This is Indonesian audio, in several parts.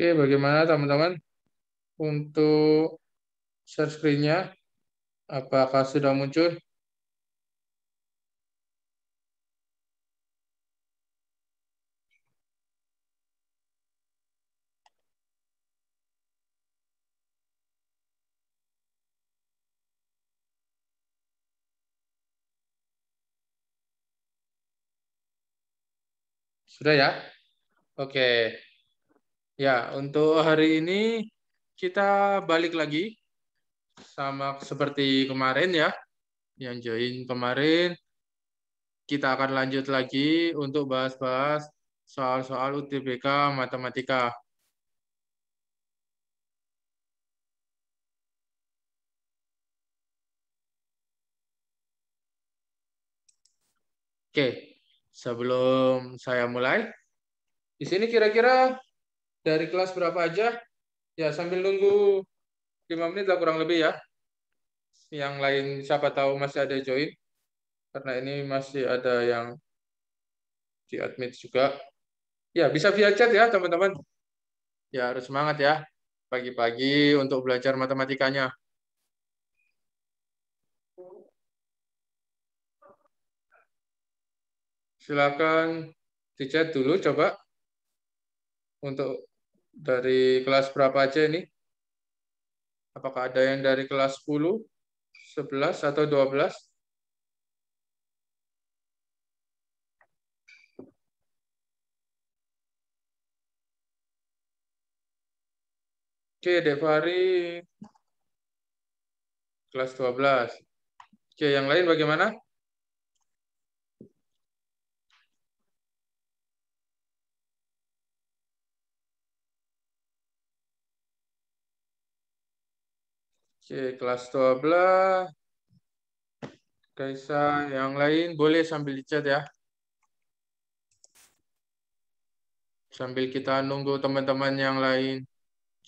Oke, bagaimana teman-teman untuk share screen-nya? Apakah sudah muncul? Sudah ya? Oke. Ya, untuk hari ini kita balik lagi sama seperti kemarin ya, yang join kemarin. Kita akan lanjut lagi untuk bahas-bahas soal-soal UTBK matematika. Oke, sebelum saya mulai, di sini kira-kira dari kelas berapa aja ya sambil nunggu 5 menit lah kurang lebih ya yang lain siapa tahu masih ada join karena ini masih ada yang di admit juga ya bisa via chat ya teman-teman ya harus semangat ya pagi-pagi untuk belajar matematikanya silakan di chat dulu coba untuk dari kelas berapa aja ini? Apakah ada yang dari kelas 10, 11, atau 12? Oke, Devari kelas 12. Oke, yang lain bagaimana? Oke, kelas 12. Kaisa, yang lain boleh sambil dicat ya. Sambil kita nunggu teman-teman yang lain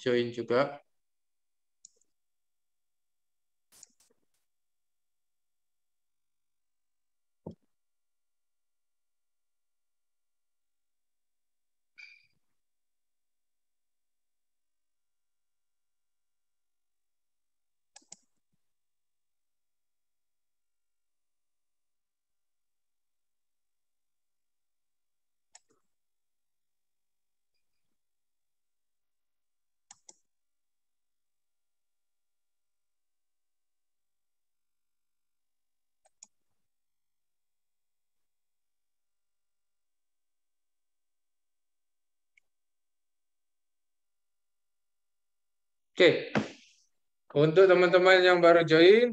join juga. Oke. Untuk teman-teman yang baru join,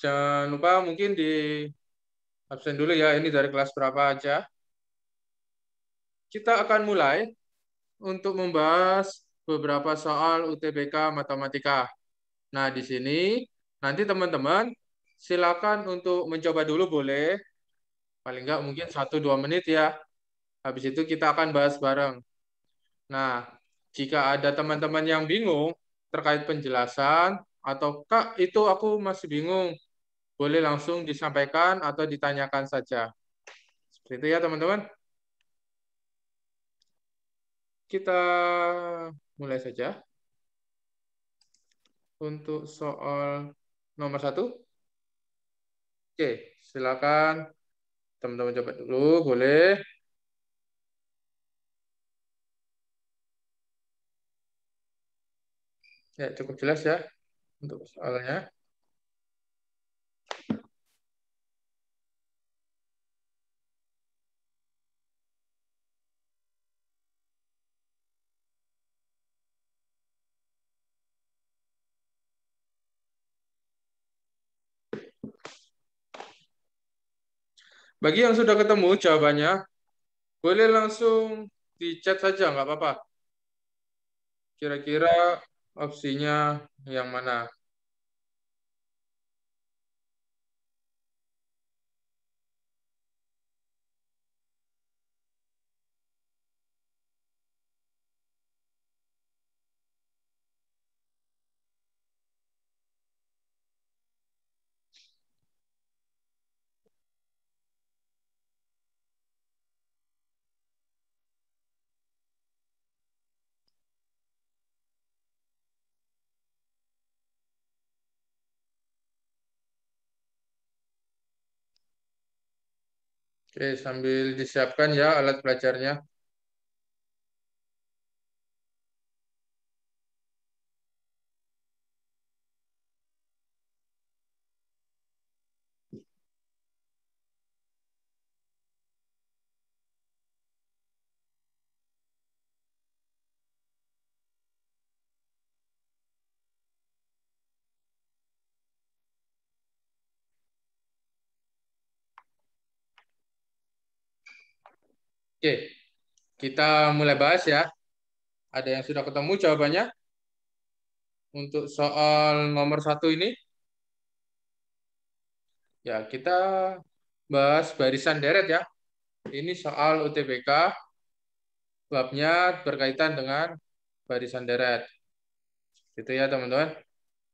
jangan lupa mungkin di absen dulu ya, ini dari kelas berapa aja. Kita akan mulai untuk membahas beberapa soal UTBK Matematika. Nah, di sini nanti teman-teman silakan untuk mencoba dulu boleh. Paling nggak mungkin 1-2 menit ya. Habis itu kita akan bahas bareng. Nah, jika ada teman-teman yang bingung, terkait penjelasan atau Kak itu aku masih bingung. Boleh langsung disampaikan atau ditanyakan saja. Seperti itu ya teman-teman. Kita mulai saja. Untuk soal nomor satu. Oke, silakan teman-teman coba dulu, boleh. Ya, cukup jelas ya untuk soalnya. Bagi yang sudah ketemu jawabannya, boleh langsung di chat saja, nggak apa-apa. Kira-kira opsinya yang mana? Oke, sambil disiapkan ya alat belajarnya. Oke, kita mulai bahas ya. Ada yang sudah ketemu jawabannya? Untuk soal nomor satu ini, ya kita bahas barisan deret ya. Ini soal UTBK, babnya berkaitan dengan barisan deret. Gitu ya teman-teman.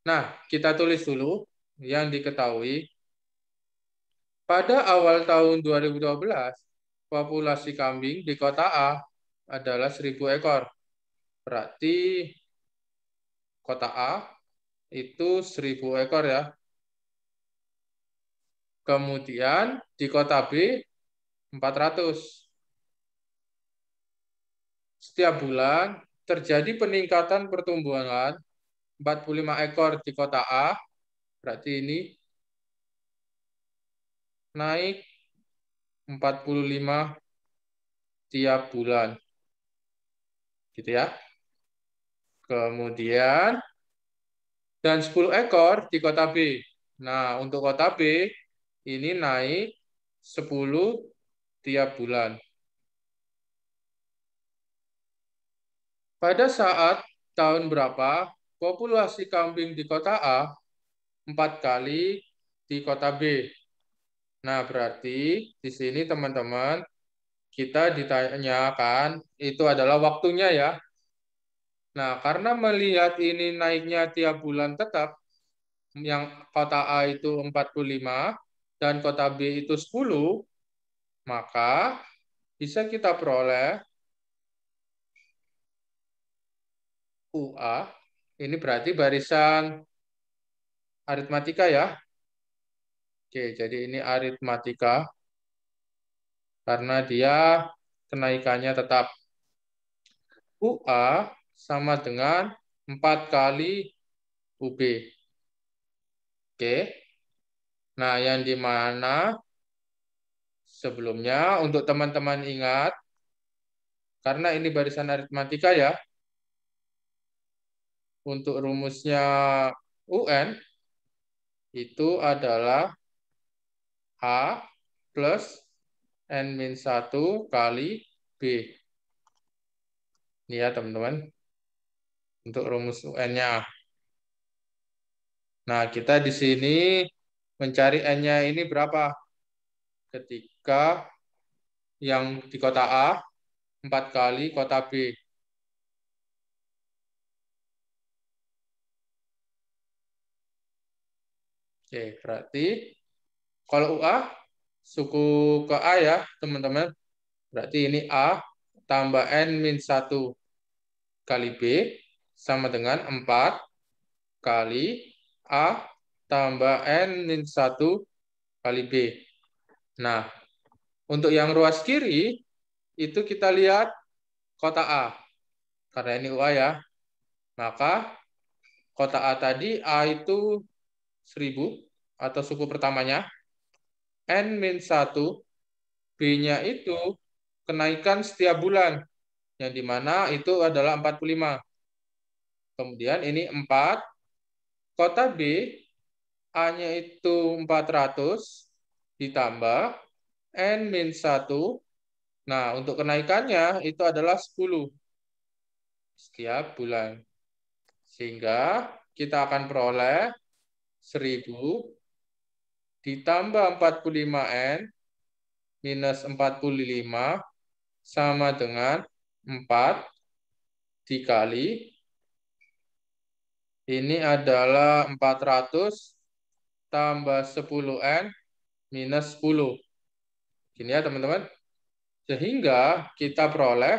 Nah, kita tulis dulu yang diketahui. Pada awal tahun 2012, populasi kambing di kota A adalah 1000 ekor. Berarti kota A itu 1000 ekor ya. Kemudian di kota B 400. Setiap bulan terjadi peningkatan pertumbuhan 45 ekor di kota A, berarti ini naik 45 tiap bulan. Gitu ya. Kemudian dan 10 ekor di kota B. Nah, untuk kota B ini naik 10 tiap bulan. Pada saat tahun berapa populasi kambing di kota A 4 kali di kota B Nah, berarti di sini teman-teman kita ditanyakan itu adalah waktunya ya. Nah, karena melihat ini naiknya tiap bulan tetap yang kota A itu 45 dan kota B itu 10, maka bisa kita peroleh UA. Ini berarti barisan aritmatika ya, Oke, jadi ini aritmatika karena dia kenaikannya tetap. UA sama dengan 4 kali UB. Oke. Nah, yang di mana sebelumnya untuk teman-teman ingat karena ini barisan aritmatika ya. Untuk rumusnya UN itu adalah a plus N min 1 kali B. Ini ya teman-teman. Untuk rumus UN-nya. Nah, kita di sini mencari N-nya ini berapa? Ketika yang di kota A, 4 kali kota B. Oke, berarti kalau UA, suku ke A ya, teman-teman. Berarti ini A tambah N min 1 kali B sama dengan 4 kali A tambah N min 1 kali B. Nah, untuk yang ruas kiri, itu kita lihat kota A. Karena ini UA ya. Maka kota A tadi A itu 1000 atau suku pertamanya N-1, B-nya itu kenaikan setiap bulan, yang dimana itu adalah 45. Kemudian ini 4, kota B, A-nya itu 400, ditambah N-1, nah untuk kenaikannya itu adalah 10 setiap bulan. Sehingga kita akan peroleh 1000 ditambah 45N minus 45 sama dengan 4 dikali. Ini adalah 400 tambah 10N minus 10. Gini ya teman-teman. Sehingga kita peroleh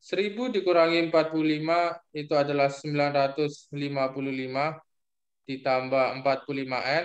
1000 dikurangi 45 itu adalah 955 ditambah 45N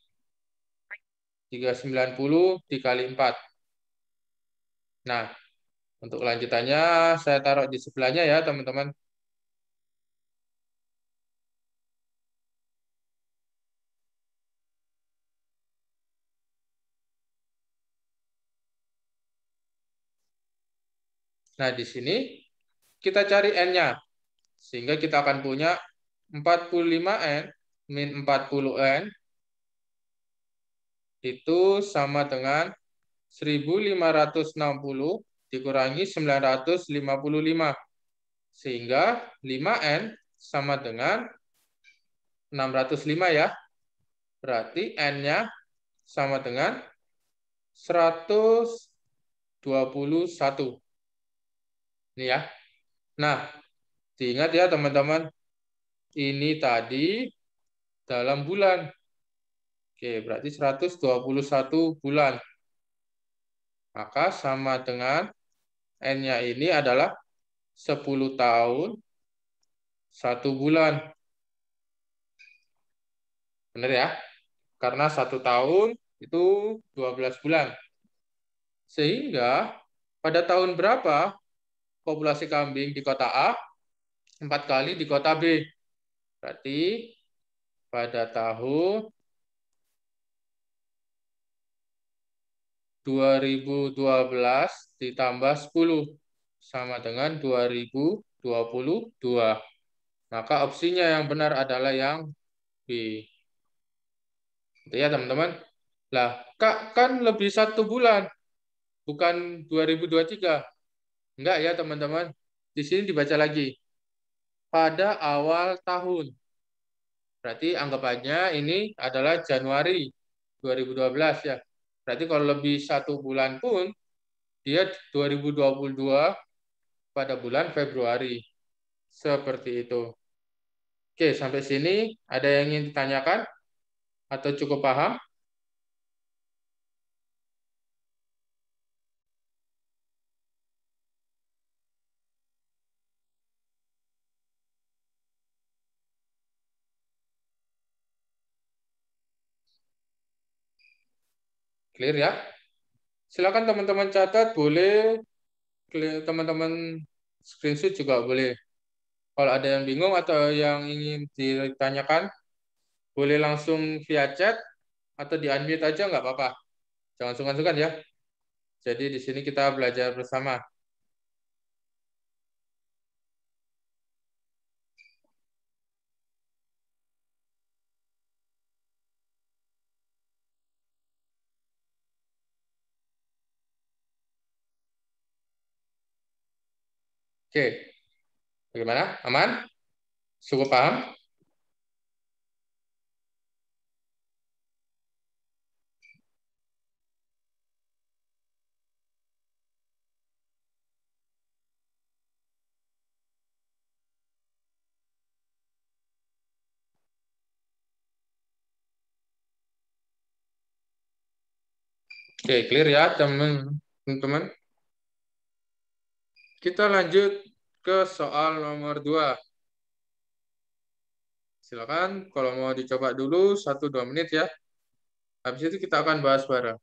390 dikali 4. Nah, untuk lanjutannya saya taruh di sebelahnya ya teman-teman. Nah, di sini kita cari N-nya. Sehingga kita akan punya 45N min 40N itu sama dengan 1560 dikurangi 955. Sehingga 5N sama dengan 605 ya. Berarti N-nya sama dengan 121. Ini ya. Nah, diingat ya teman-teman. Ini tadi dalam bulan. Oke, berarti 121 bulan. Maka sama dengan N-nya ini adalah 10 tahun, 1 bulan. Benar ya? Karena 1 tahun itu 12 bulan. Sehingga pada tahun berapa populasi kambing di kota A? 4 kali di kota B. Berarti pada tahun 2012 ditambah 10 sama dengan 2022. Maka opsinya yang benar adalah yang B. Gitu ya teman-teman. Lah, Kak kan lebih satu bulan, bukan 2023. Enggak ya teman-teman. Di sini dibaca lagi. Pada awal tahun. Berarti anggapannya ini adalah Januari 2012 ya. Berarti kalau lebih satu bulan pun, dia 2022 pada bulan Februari. Seperti itu. Oke, sampai sini ada yang ingin ditanyakan atau cukup paham? Clear ya? Silakan teman-teman catat, boleh teman-teman screenshot juga boleh. Kalau ada yang bingung atau yang ingin ditanyakan, boleh langsung via chat atau di unmute aja nggak apa-apa. Jangan sungkan-sungkan ya. Jadi di sini kita belajar bersama. Oke. Bagaimana? Aman? Cukup paham? Oke, clear ya teman-teman. Kita lanjut ke soal nomor 2. Silakan kalau mau dicoba dulu 1-2 menit ya. Habis itu kita akan bahas bareng.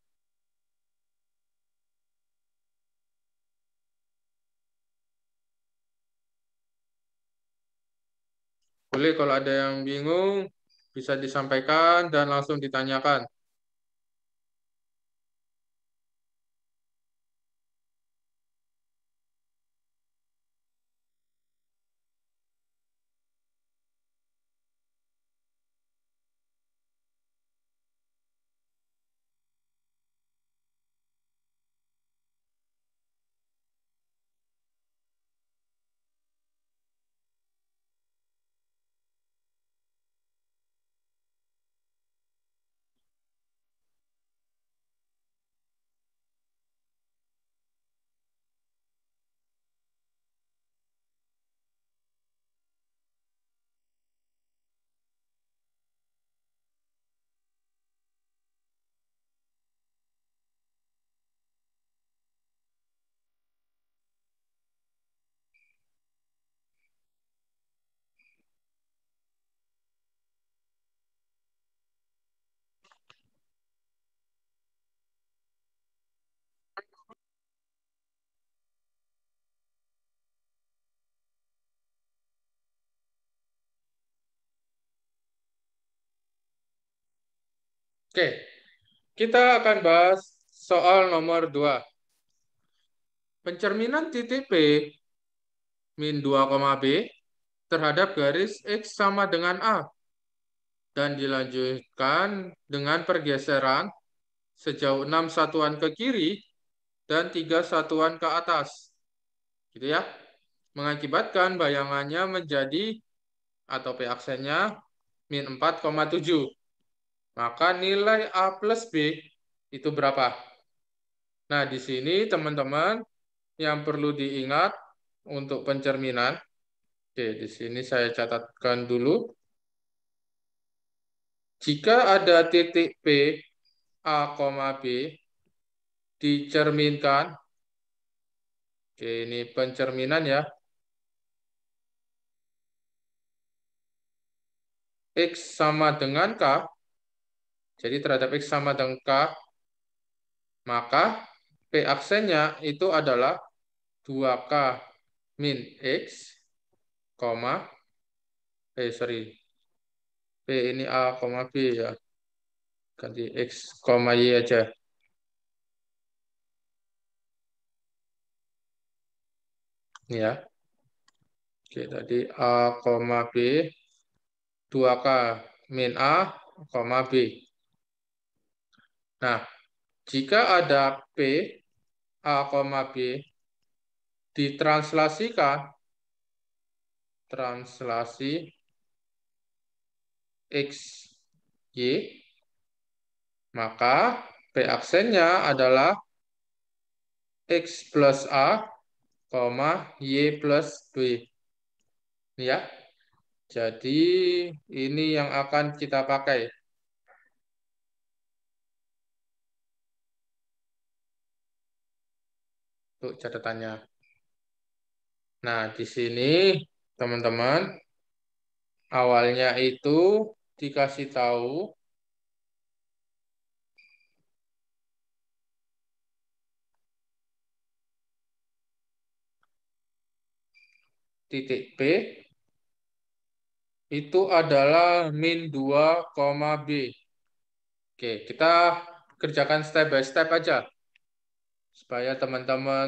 Boleh kalau ada yang bingung bisa disampaikan dan langsung ditanyakan. Oke, kita akan bahas soal nomor 2. Pencerminan titik P min 2, B terhadap garis X sama dengan A dan dilanjutkan dengan pergeseran sejauh 6 satuan ke kiri dan 3 satuan ke atas. Gitu ya. Mengakibatkan bayangannya menjadi atau P aksennya min 4,7 maka nilai A plus B itu berapa? Nah, di sini teman-teman yang perlu diingat untuk pencerminan. Oke, di sini saya catatkan dulu. Jika ada titik P, A, B, dicerminkan. Oke, ini pencerminan ya. X sama dengan K, jadi terhadap X sama dengan K, maka P aksennya itu adalah 2K min X, koma, eh sorry, P ini A, B ya. Ganti X, Y aja. Ya. Oke, tadi A, B, 2K min A, B. Nah, jika ada P, A, B, ditranslasikan, translasi X, Y, maka P aksennya adalah X plus A, Y plus B. Ya, jadi ini yang akan kita pakai. untuk catatannya. Nah, di sini teman-teman awalnya itu dikasih tahu titik P itu adalah min 2, B. Oke, kita kerjakan step by step aja supaya teman-teman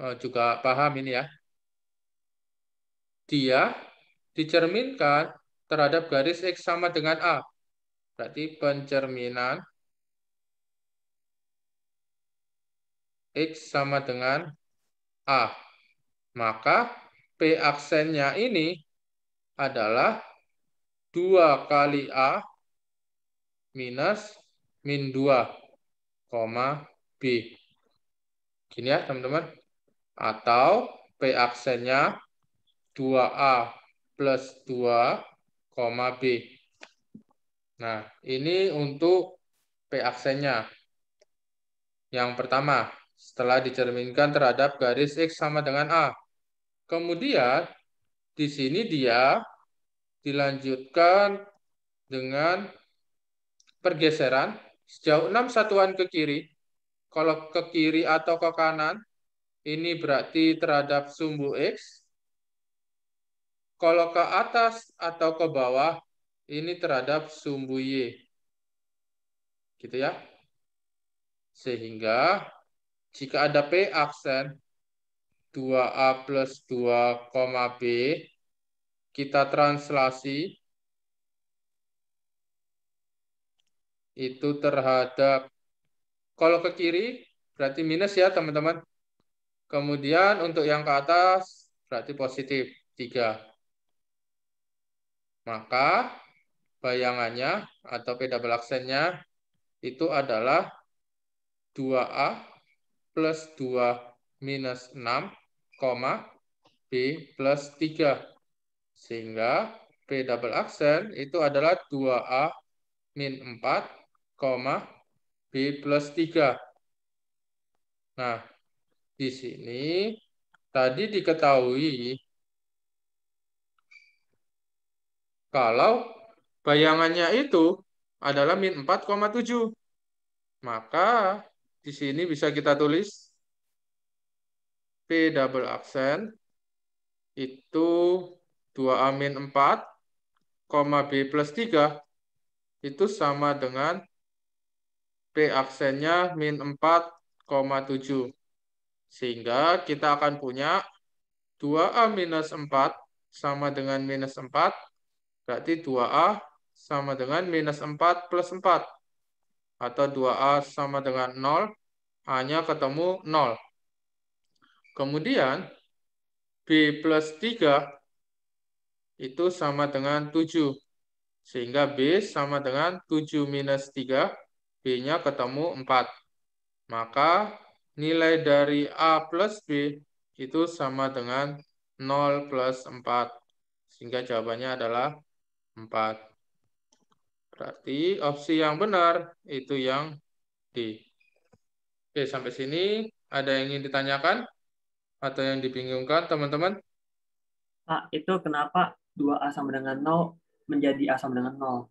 eh, juga paham ini ya. Dia dicerminkan terhadap garis X sama dengan A. Berarti pencerminan X sama dengan A. Maka P aksennya ini adalah 2 kali A minus min 2, B. Gini ya, teman-teman. Atau P aksennya 2A plus 2, B. Nah, ini untuk P aksennya. Yang pertama, setelah dicerminkan terhadap garis X sama dengan A. Kemudian, di sini dia dilanjutkan dengan pergeseran sejauh 6 satuan ke kiri kalau ke kiri atau ke kanan, ini berarti terhadap sumbu X. Kalau ke atas atau ke bawah, ini terhadap sumbu Y. Gitu ya. Sehingga jika ada P aksen 2A plus 2, B, kita translasi itu terhadap kalau ke kiri berarti minus ya teman-teman. Kemudian untuk yang ke atas berarti positif 3. Maka bayangannya atau peda belaksennya itu adalah 2A plus 2 minus 6, B plus 3. Sehingga P double aksen itu adalah 2A min 4, B plus 3. Nah, di sini tadi diketahui kalau bayangannya itu adalah min 4,7. Maka di sini bisa kita tulis P double absen itu 2A min 4, B plus 3 itu sama dengan 2,7. P aksennya min 4,7. Sehingga kita akan punya 2A minus 4 sama dengan minus 4. Berarti 2A sama dengan minus 4 plus 4. Atau 2A sama dengan 0. hanya ketemu 0. Kemudian B plus 3 itu sama dengan 7. Sehingga B sama dengan 7 minus 3 B-nya ketemu 4. Maka nilai dari A plus B itu sama dengan 0 plus 4. Sehingga jawabannya adalah 4. Berarti opsi yang benar itu yang D. Oke, sampai sini ada yang ingin ditanyakan atau yang dibingungkan teman-teman? Pak, itu kenapa 2A sama dengan 0 menjadi A sama dengan 0?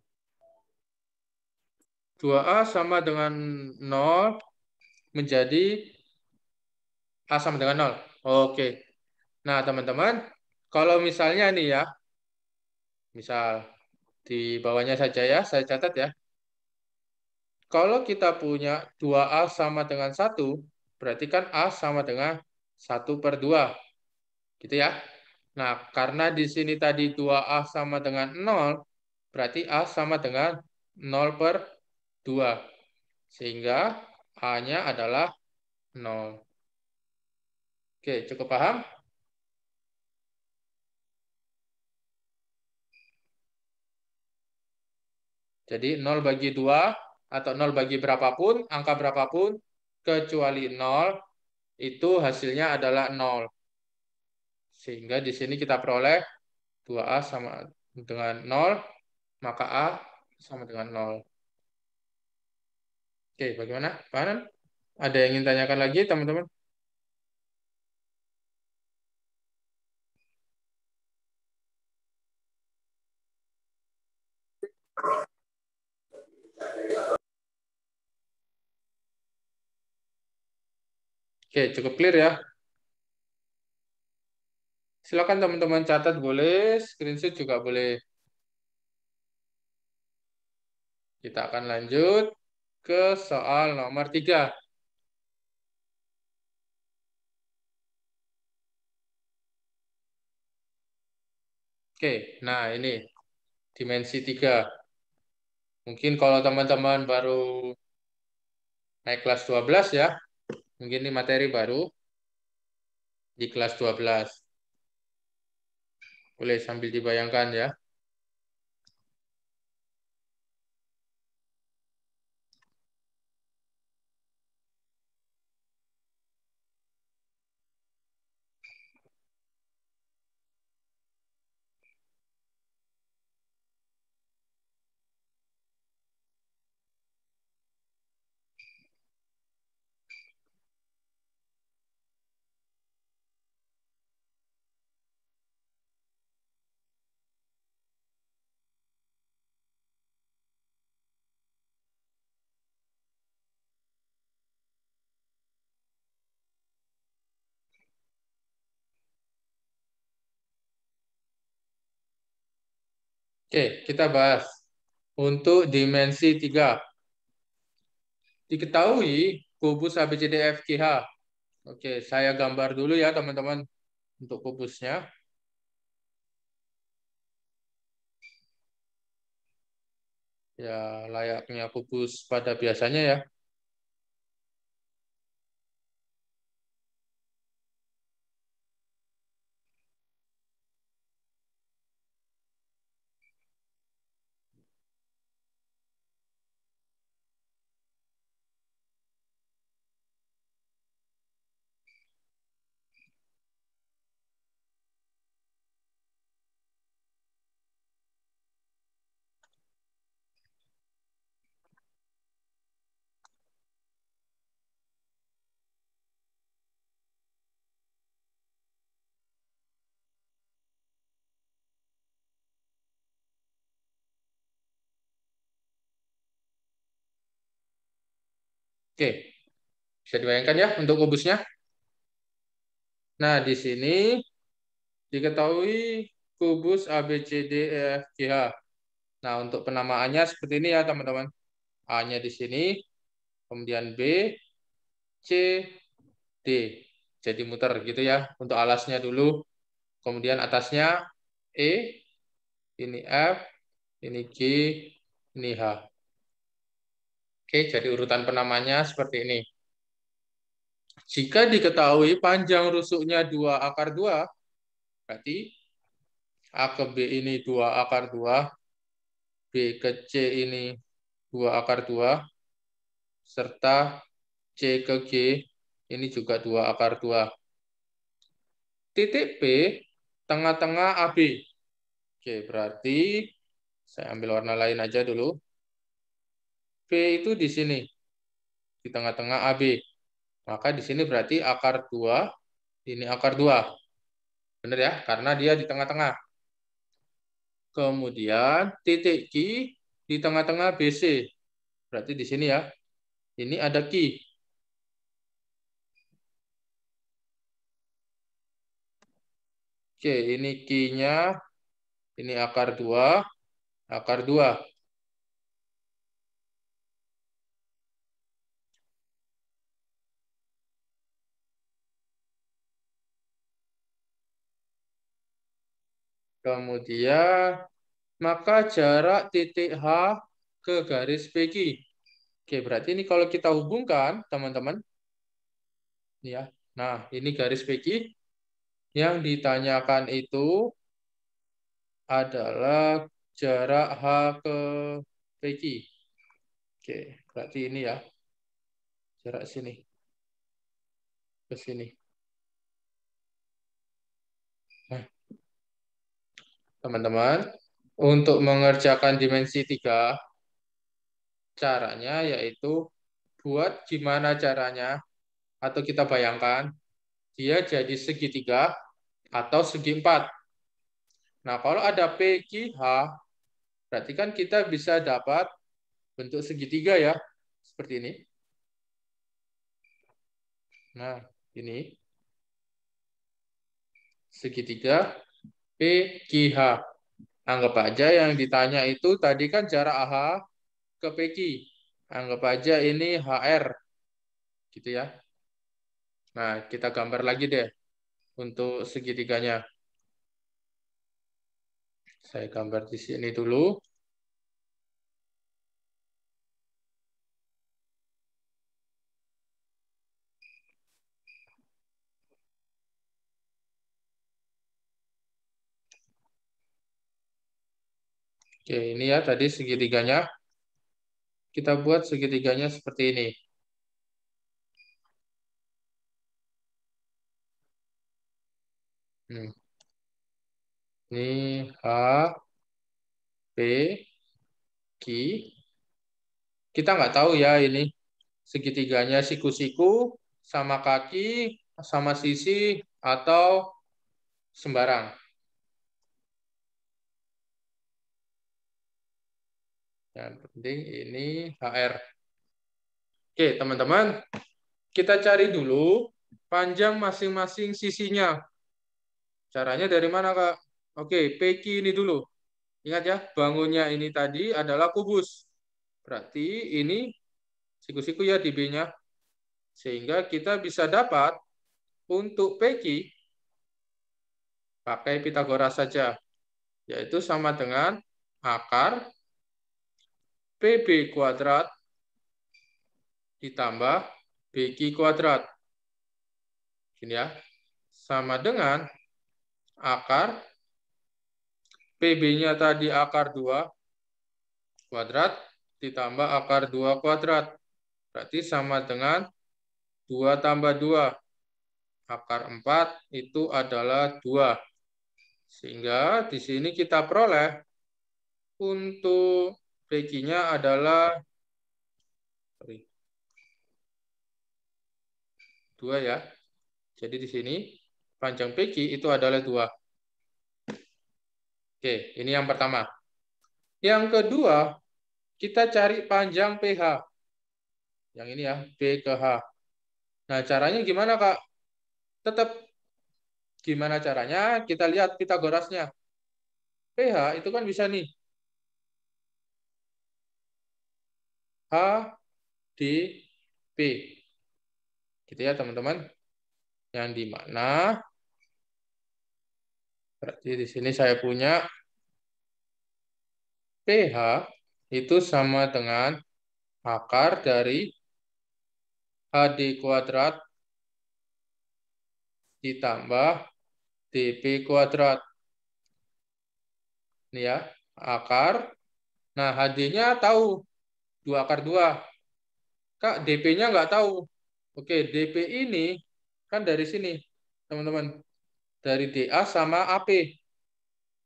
2A sama dengan 0 menjadi A sama dengan 0. Oke. Nah, teman-teman, kalau misalnya nih ya, misal di bawahnya saja ya, saya catat ya. Kalau kita punya 2A sama dengan 1, berarti kan A sama dengan 1 per 2. Gitu ya. Nah, karena di sini tadi 2A sama dengan 0, berarti A sama dengan 0 per 2. Sehingga A-nya adalah 0. Oke, cukup paham? Jadi 0 bagi 2 atau 0 bagi berapapun, angka berapapun, kecuali 0, itu hasilnya adalah 0. Sehingga di sini kita peroleh 2A sama dengan 0, maka A sama dengan 0. Oke, bagaimana? Pak Ada yang ingin tanyakan lagi, teman-teman? Oke, cukup clear ya. Silakan teman-teman catat boleh, screenshot juga boleh. Kita akan lanjut ke soal nomor tiga. Oke, nah ini dimensi tiga. Mungkin kalau teman-teman baru naik kelas 12 ya, mungkin ini materi baru di kelas 12. Boleh sambil dibayangkan ya. Oke, kita bahas untuk dimensi 3. Diketahui kubus ABCDFGH. E Oke, saya gambar dulu ya teman-teman untuk kubusnya. Ya, layaknya kubus pada biasanya ya. Oke, bisa dibayangkan ya untuk kubusnya. Nah, di sini diketahui kubus ABCDEFGH. Nah, untuk penamaannya seperti ini ya, teman-teman. A-nya di sini, kemudian B, C, D. Jadi muter gitu ya, untuk alasnya dulu. Kemudian atasnya E, ini F, ini G, ini H. Oke, jadi urutan penamanya seperti ini. Jika diketahui panjang rusuknya 2 akar 2, berarti A ke B ini 2 akar 2, B ke C ini 2 akar 2, serta C ke G ini juga 2 akar 2. Titik B, tengah-tengah AB. Oke, berarti saya ambil warna lain aja dulu. V itu di sini. Di tengah-tengah AB. Maka di sini berarti akar 2, ini akar 2. Benar ya? Karena dia di tengah-tengah. Kemudian titik Q di tengah-tengah BC. Berarti di sini ya. Ini ada Q. Oke, ini Q-nya, ini akar 2, akar 2. Kemudian, maka jarak titik H ke garis PQ. Oke, berarti ini kalau kita hubungkan, teman-teman. Ya. Nah, ini garis PQ. Yang ditanyakan itu adalah jarak H ke PQ. Oke, berarti ini ya. Jarak sini. Ke sini. teman-teman, untuk mengerjakan dimensi 3, caranya yaitu buat gimana caranya, atau kita bayangkan, dia jadi segitiga atau segi empat. Nah, kalau ada PQH, berarti kan kita bisa dapat bentuk segitiga ya, seperti ini. Nah, ini segitiga P, H. Anggap aja yang ditanya itu tadi kan jarak AH ke PQ. Anggap aja ini HR. Gitu ya. Nah, kita gambar lagi deh untuk segitiganya. Saya gambar di sini dulu. Oke, ini ya tadi segitiganya. Kita buat segitiganya seperti ini. Hmm. Ini H, P, Q. Kita nggak tahu ya ini segitiganya siku-siku sama kaki, sama sisi, atau sembarang. Yang penting ini HR. Oke, teman-teman. Kita cari dulu panjang masing-masing sisinya. Caranya dari mana, Kak? Oke, PQ ini dulu. Ingat ya, bangunnya ini tadi adalah kubus. Berarti ini siku-siku ya db nya Sehingga kita bisa dapat untuk PQ pakai Pitagoras saja, yaitu sama dengan akar PB kuadrat ditambah BQ kuadrat. Ini ya. Sama dengan akar PB-nya tadi akar 2 kuadrat ditambah akar 2 kuadrat. Berarti sama dengan 2 tambah 2. Akar 4 itu adalah 2. Sehingga di sini kita peroleh untuk Ricky-nya adalah sorry, dua ya. Jadi di sini panjang PQ itu adalah dua. Oke, ini yang pertama. Yang kedua, kita cari panjang PH. Yang ini ya, PH. ke H. Nah, caranya gimana, Kak? Tetap gimana caranya? Kita lihat Pitagorasnya. PH itu kan bisa nih H D, P. Gitu ya, teman-teman. Yang di mana berarti di sini saya punya pH itu sama dengan akar dari HD kuadrat ditambah DP kuadrat. Ini ya, akar. Nah, HD-nya tahu 2 akar 2. Kak, DP-nya nggak tahu. Oke, DP ini kan dari sini, teman-teman. Dari DA sama AP.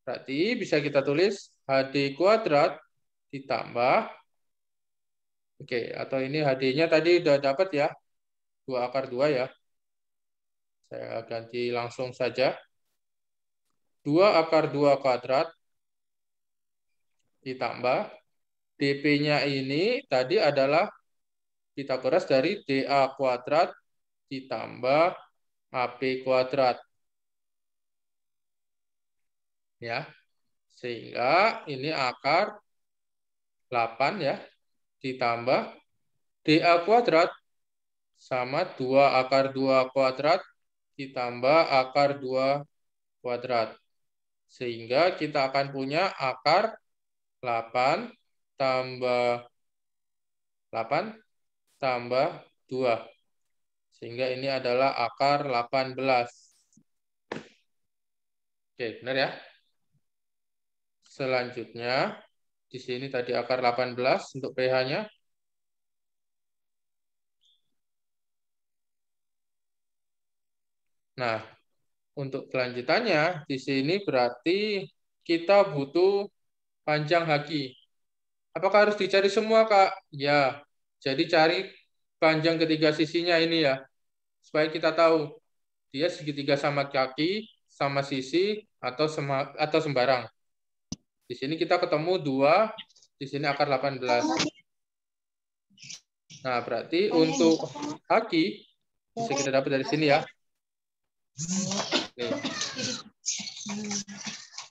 Berarti bisa kita tulis HD kuadrat ditambah Oke, atau ini HD-nya tadi udah dapat ya. 2 akar 2 ya. Saya ganti langsung saja. 2 akar 2 kuadrat ditambah DP-nya ini tadi adalah Pitagoras dari DA kuadrat ditambah AP kuadrat. Ya. Sehingga ini akar 8 ya ditambah DA kuadrat sama 2 akar 2 kuadrat ditambah akar 2 kuadrat. Sehingga kita akan punya akar 8 tambah 8 tambah 2. Sehingga ini adalah akar 18. Oke, benar ya? Selanjutnya, di sini tadi akar 18 untuk pH-nya. Nah, untuk kelanjutannya, di sini berarti kita butuh panjang haki. Apakah harus dicari semua, Kak? Ya. Jadi cari panjang ketiga sisinya ini ya. Supaya kita tahu dia segitiga sama kaki, sama sisi atau sema, atau sembarang. Di sini kita ketemu dua, di sini akar 18. Nah, berarti untuk kaki bisa kita dapat dari sini ya. Oke.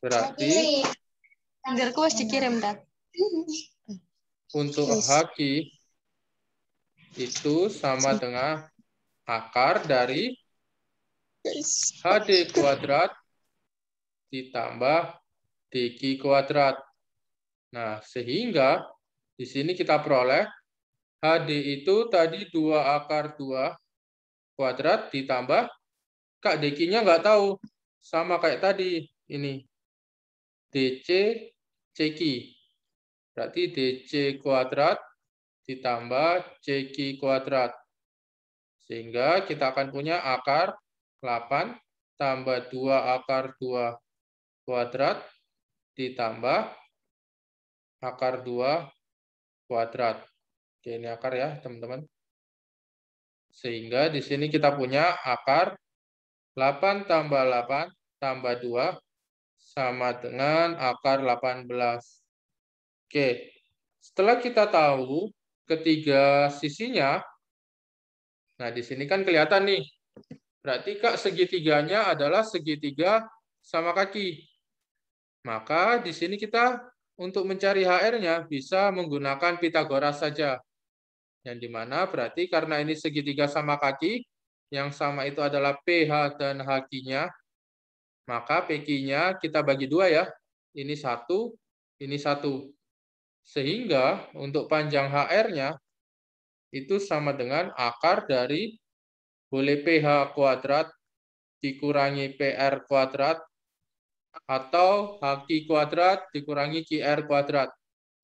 Berarti tanggalku harus dikirim, Dad untuk haki itu sama dengan akar dari HD kuadrat ditambah DQ kuadrat. Nah, sehingga di sini kita peroleh HD itu tadi dua akar 2 kuadrat ditambah Kak DQ-nya nggak tahu. Sama kayak tadi ini. DC CQ Berarti DC kuadrat ditambah CQ kuadrat. Sehingga kita akan punya akar 8 tambah 2 akar 2 kuadrat ditambah akar 2 kuadrat. Oke, ini akar ya, teman-teman. Sehingga di sini kita punya akar 8 tambah 8 tambah 2 sama dengan akar 18. Oke, setelah kita tahu ketiga sisinya, nah di sini kan kelihatan nih, berarti kak segitiganya adalah segitiga sama kaki. Maka di sini kita untuk mencari HR-nya bisa menggunakan Pitagoras saja. Yang dimana berarti karena ini segitiga sama kaki, yang sama itu adalah PH dan HQ-nya, maka PQ-nya kita bagi dua ya. Ini satu, ini satu. Sehingga untuk panjang HR-nya itu sama dengan akar dari boleh PH kuadrat dikurangi PR kuadrat atau HQ kuadrat dikurangi QR kuadrat.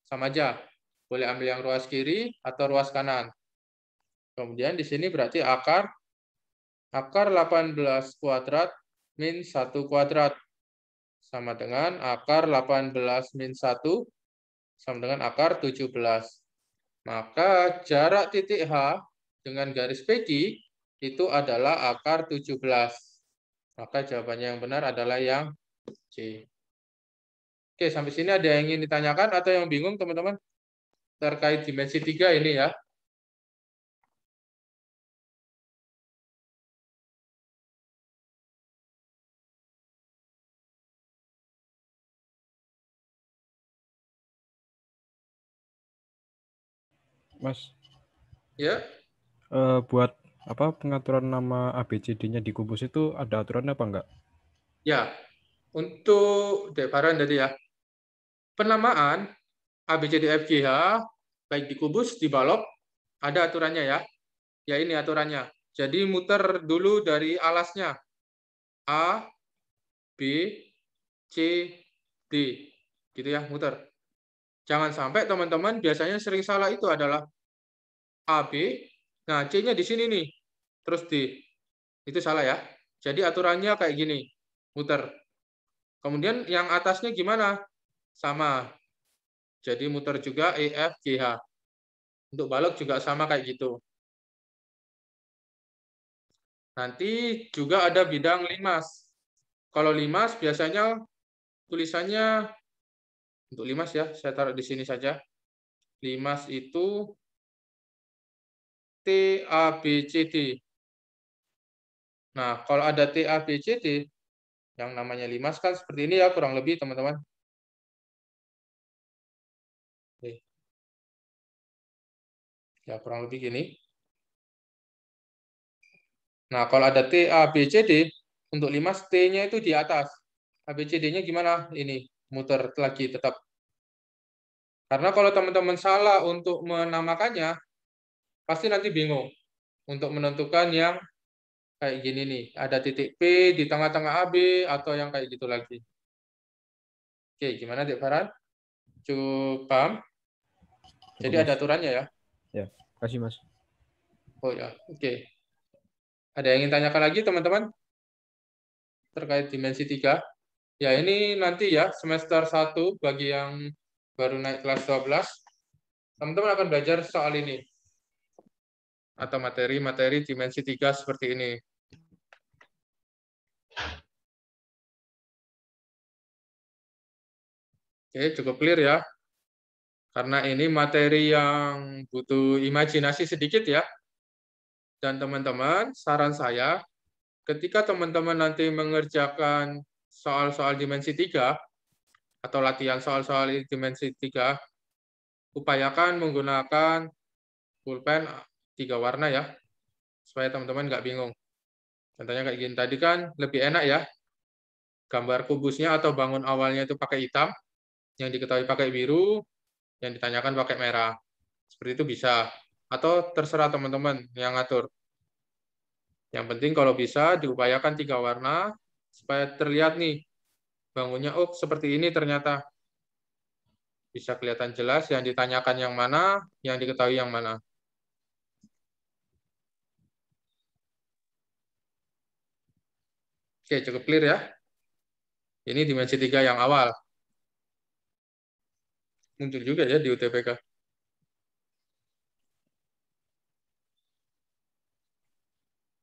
Sama aja. Boleh ambil yang ruas kiri atau ruas kanan. Kemudian di sini berarti akar akar 18 kuadrat min 1 kuadrat sama dengan akar 18 min 1 sama dengan akar 17. Maka jarak titik H dengan garis PG itu adalah akar 17. Maka jawabannya yang benar adalah yang C. Oke, sampai sini ada yang ingin ditanyakan atau yang bingung, teman-teman? Terkait dimensi 3 ini ya. Mas. Ya. Uh, buat apa pengaturan nama ABCD-nya di kubus itu ada aturannya apa enggak? Ya. Untuk Deparan tadi ya. Penamaan ABCDFGH baik di kubus, di balok ada aturannya ya. Ya ini aturannya. Jadi muter dulu dari alasnya. A B C D. Gitu ya, muter. Jangan sampai teman-teman biasanya sering salah itu adalah AB. Nah, C-nya di sini nih. Terus D. Itu salah ya. Jadi aturannya kayak gini. Muter. Kemudian yang atasnya gimana? Sama. Jadi muter juga E, F, Untuk balok juga sama kayak gitu. Nanti juga ada bidang limas. Kalau limas biasanya tulisannya untuk limas ya, saya taruh di sini saja. Limas itu D. Nah, kalau ada D yang namanya limas kan seperti ini ya, kurang lebih teman-teman. Ya, kurang lebih gini. Nah, kalau ada D untuk limas T-nya itu di atas. ABCD-nya gimana? Ini muter lagi tetap. Karena kalau teman-teman salah untuk menamakannya, pasti nanti bingung untuk menentukan yang kayak gini nih. Ada titik P di tengah-tengah AB atau yang kayak gitu lagi. Oke, gimana Dek Farhan? Cukup paham? Jadi ada aturannya ya? Ya, kasih Mas. Oh ya, oke. Ada yang ingin tanyakan lagi teman-teman? Terkait dimensi 3? Ya, ini nanti ya semester 1 bagi yang baru naik kelas 12. Teman-teman akan belajar soal ini. Atau materi-materi dimensi 3 seperti ini. Oke, cukup clear ya. Karena ini materi yang butuh imajinasi sedikit ya. Dan teman-teman, saran saya, ketika teman-teman nanti mengerjakan soal-soal dimensi 3 atau latihan soal-soal dimensi 3, upayakan menggunakan pulpen tiga warna ya, supaya teman-teman nggak bingung. Contohnya kayak gini tadi kan lebih enak ya, gambar kubusnya atau bangun awalnya itu pakai hitam, yang diketahui pakai biru, yang ditanyakan pakai merah. Seperti itu bisa. Atau terserah teman-teman yang ngatur. Yang penting kalau bisa diupayakan tiga warna, supaya terlihat nih bangunnya oh seperti ini ternyata bisa kelihatan jelas yang ditanyakan yang mana, yang diketahui yang mana. Oke, cukup clear ya. Ini dimensi tiga yang awal. Muncul juga ya di UTPK.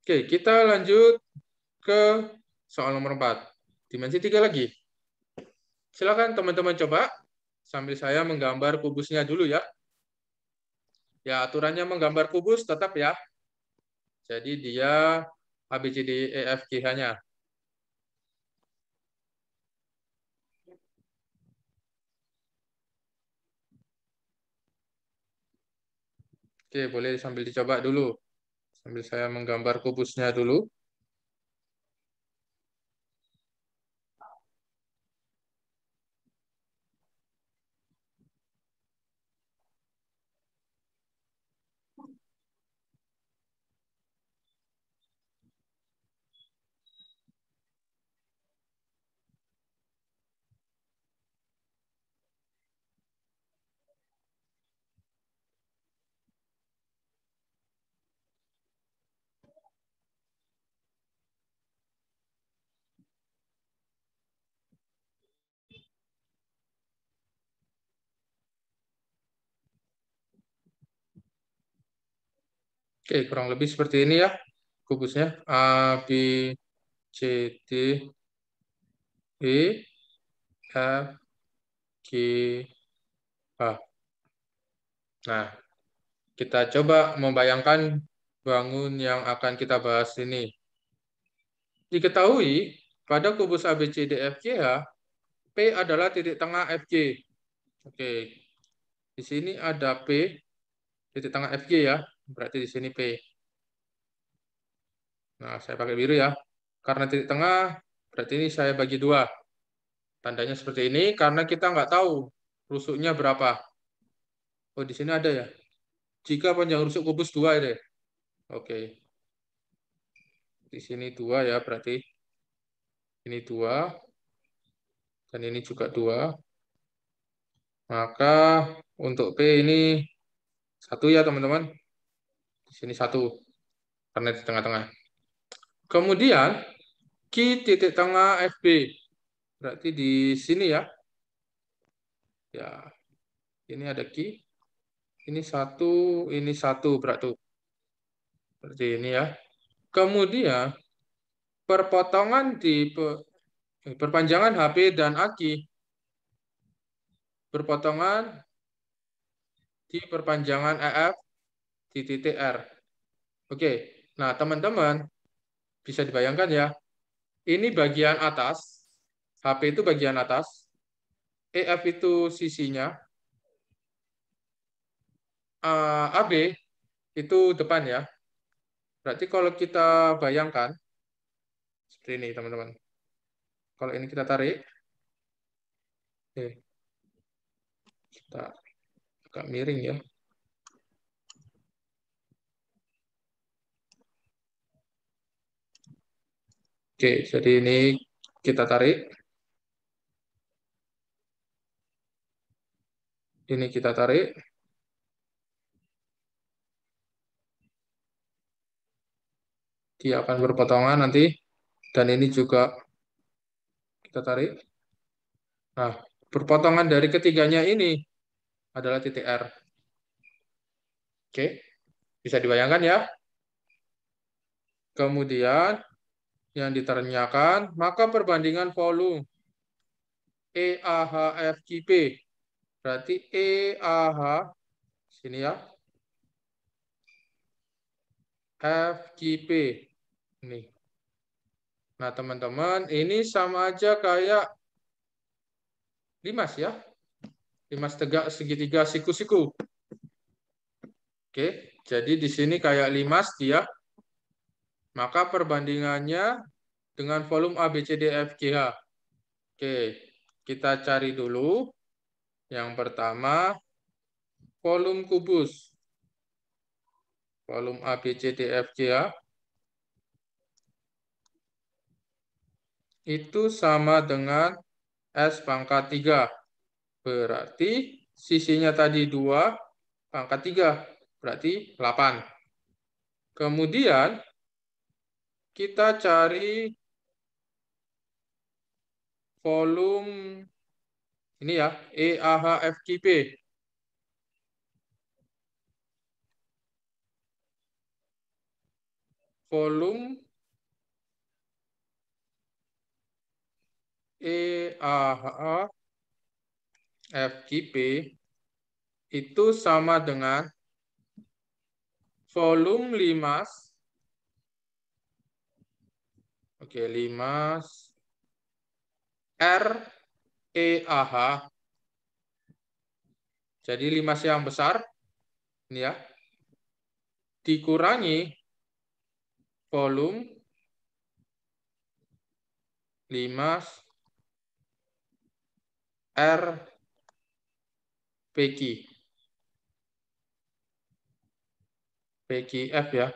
Oke, kita lanjut ke soal nomor 4. Dimensi 3 lagi. Silakan teman-teman coba sambil saya menggambar kubusnya dulu ya. Ya, aturannya menggambar kubus tetap ya. Jadi dia ABCD EFGH-nya. Oke, boleh sambil dicoba dulu. Sambil saya menggambar kubusnya dulu. Oke, kurang lebih seperti ini ya kubusnya. A, B, C, D, E, F, G, H. Nah, kita coba membayangkan bangun yang akan kita bahas ini. Diketahui pada kubus ABCDFGH, P adalah titik tengah FG. Oke, di sini ada P, titik tengah FG ya. Berarti di sini P. Nah, saya pakai biru ya. Karena titik tengah, berarti ini saya bagi dua. Tandanya seperti ini, karena kita nggak tahu rusuknya berapa. Oh, di sini ada ya. Jika panjang rusuk kubus dua ya. Oke. Di sini dua ya, berarti ini dua dan ini juga dua. Maka untuk P ini satu ya teman-teman sini satu karena di tengah-tengah. Kemudian Q titik tengah FB. Berarti di sini ya. Ya. Ini ada Q. Ini satu, ini satu berarti. Berarti ini ya. Kemudian perpotongan di eh, perpanjangan HP dan AQ perpotongan di perpanjangan af di titik R. Oke, nah teman-teman bisa dibayangkan ya, ini bagian atas, HP itu bagian atas, EF itu sisinya, AB itu depan ya. Berarti kalau kita bayangkan, seperti ini teman-teman. Kalau ini kita tarik, eh, kita agak miring ya. Oke, jadi ini kita tarik. Ini kita tarik. Dia akan berpotongan nanti. Dan ini juga kita tarik. Nah, berpotongan dari ketiganya ini adalah titik R. Oke, bisa dibayangkan ya. Kemudian yang diternyakan maka perbandingan volume EAHFGP berarti EAH sini ya FGP ini. Nah, teman-teman, ini sama aja kayak limas ya. Limas tegak segitiga siku-siku. Oke, jadi di sini kayak limas dia maka perbandingannya dengan volume ABCDFGH. E Oke, kita cari dulu. Yang pertama, volume kubus. Volume ABCDFGH. E Itu sama dengan S pangkat 3. Berarti sisinya tadi 2 pangkat 3, berarti 8. Kemudian kita cari volume ini ya EAHFQP. Volume EAH itu sama dengan volume limas Oke, 5 R E A H. Jadi 5 yang besar ini ya. Dikurangi volume 5 R PQ. PQF ya.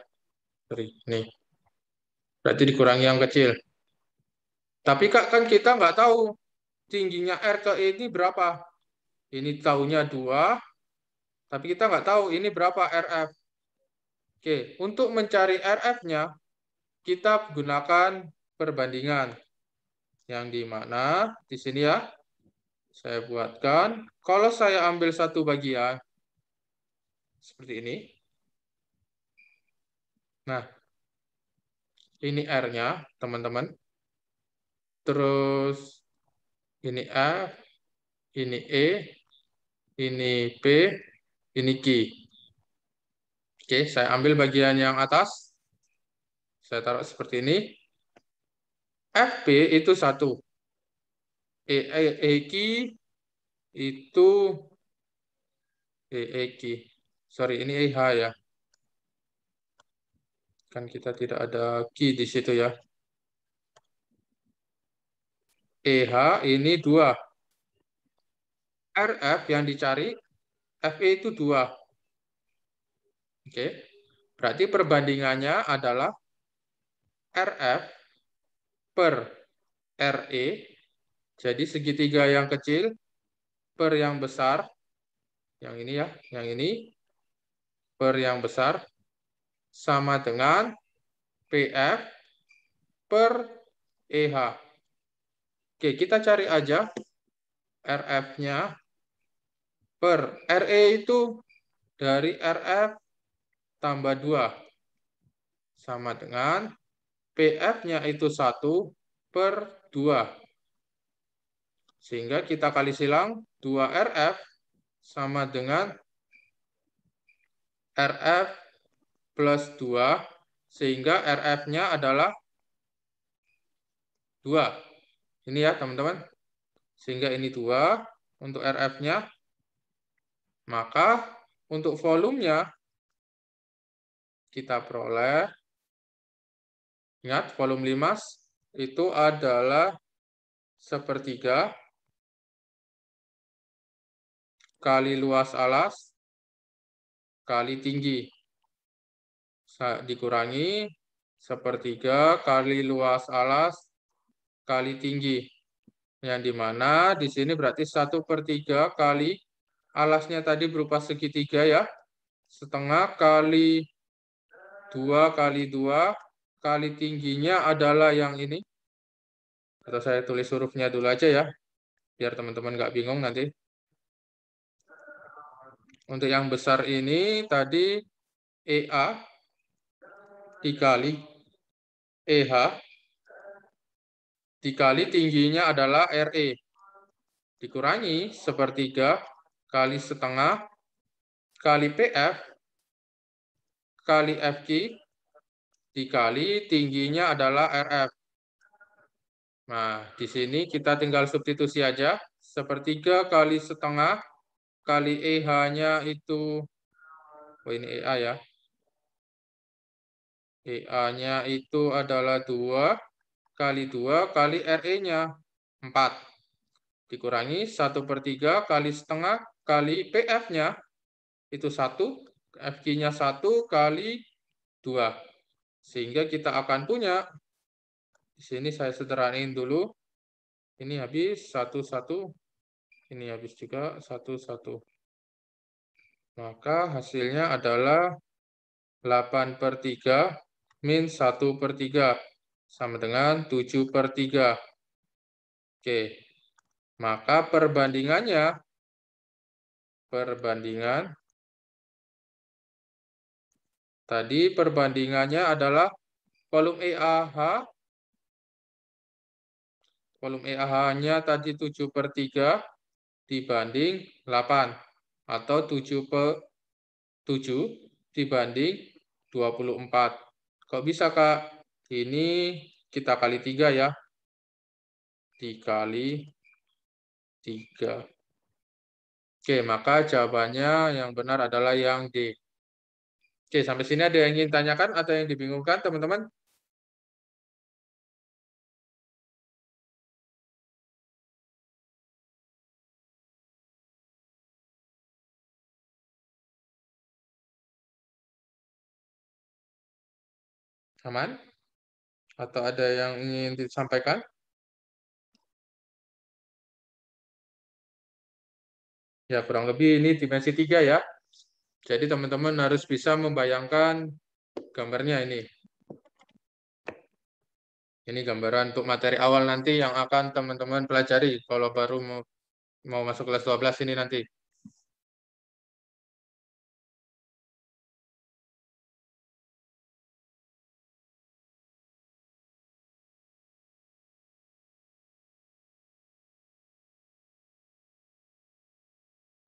Sorry, nih. Berarti dikurangi yang kecil. Tapi Kak, kan kita nggak tahu tingginya R ke e ini berapa. Ini tahunya 2, tapi kita nggak tahu ini berapa RF. Oke, untuk mencari RF-nya, kita gunakan perbandingan. Yang di mana? Di sini ya. Saya buatkan. Kalau saya ambil satu bagian, seperti ini. Nah, ini R-nya, teman-teman. Terus ini A, ini E, ini P, ini Q. Oke, saya ambil bagian yang atas. Saya taruh seperti ini. FP itu satu. E, e, e itu EEQ. Sorry, ini EH ya. Kan kita tidak ada ki di situ ya. EH ini dua. RF yang dicari, FE itu dua. Oke. Berarti perbandingannya adalah RF per RE. Jadi segitiga yang kecil per yang besar. Yang ini ya, yang ini per yang besar sama dengan PF per EH. Oke, kita cari aja RF-nya per RE itu dari RF tambah 2 sama dengan PF-nya itu 1 per 2. Sehingga kita kali silang 2 RF sama dengan RF plus 2, sehingga RF-nya adalah 2. Ini ya, teman-teman. Sehingga ini 2 untuk RF-nya. Maka untuk volumenya kita peroleh, ingat volume limas itu adalah sepertiga kali luas alas kali tinggi dikurangi sepertiga kali luas alas kali tinggi. Yang dimana di sini berarti satu per tiga kali alasnya tadi berupa segitiga ya. Setengah kali dua kali dua kali tingginya adalah yang ini. Atau saya tulis hurufnya dulu aja ya. Biar teman-teman nggak bingung nanti. Untuk yang besar ini tadi EA dikali EH dikali tingginya adalah RE. Dikurangi sepertiga kali setengah kali PF kali FQ dikali tingginya adalah RF. Nah, di sini kita tinggal substitusi aja. Sepertiga kali setengah kali EH-nya itu, oh ini EA ya, ea nya itu adalah 2 kali 2 kali RE-nya 4. Dikurangi 1 per 3 kali setengah kali PF-nya itu 1, fq nya 1 kali 2. Sehingga kita akan punya, di sini saya sederhanain dulu, ini habis 1, 1, ini habis juga 1, 1. Maka hasilnya adalah 8 per 3 min 1 per 3 sama dengan 7 per 3. Oke, maka perbandingannya, perbandingan, tadi perbandingannya adalah volume EAH, volume EAH-nya tadi 7 per 3 dibanding 8, atau 7 per 7 dibanding 24. Kok bisa, Kak? Ini kita kali tiga ya. Dikali tiga. Oke, maka jawabannya yang benar adalah yang D. Oke, sampai sini ada yang ingin tanyakan atau yang dibingungkan, teman-teman? Aman? Atau ada yang ingin disampaikan? Ya, kurang lebih ini dimensi tiga ya. Jadi teman-teman harus bisa membayangkan gambarnya ini. Ini gambaran untuk materi awal nanti yang akan teman-teman pelajari kalau baru mau, mau masuk kelas 12 ini nanti.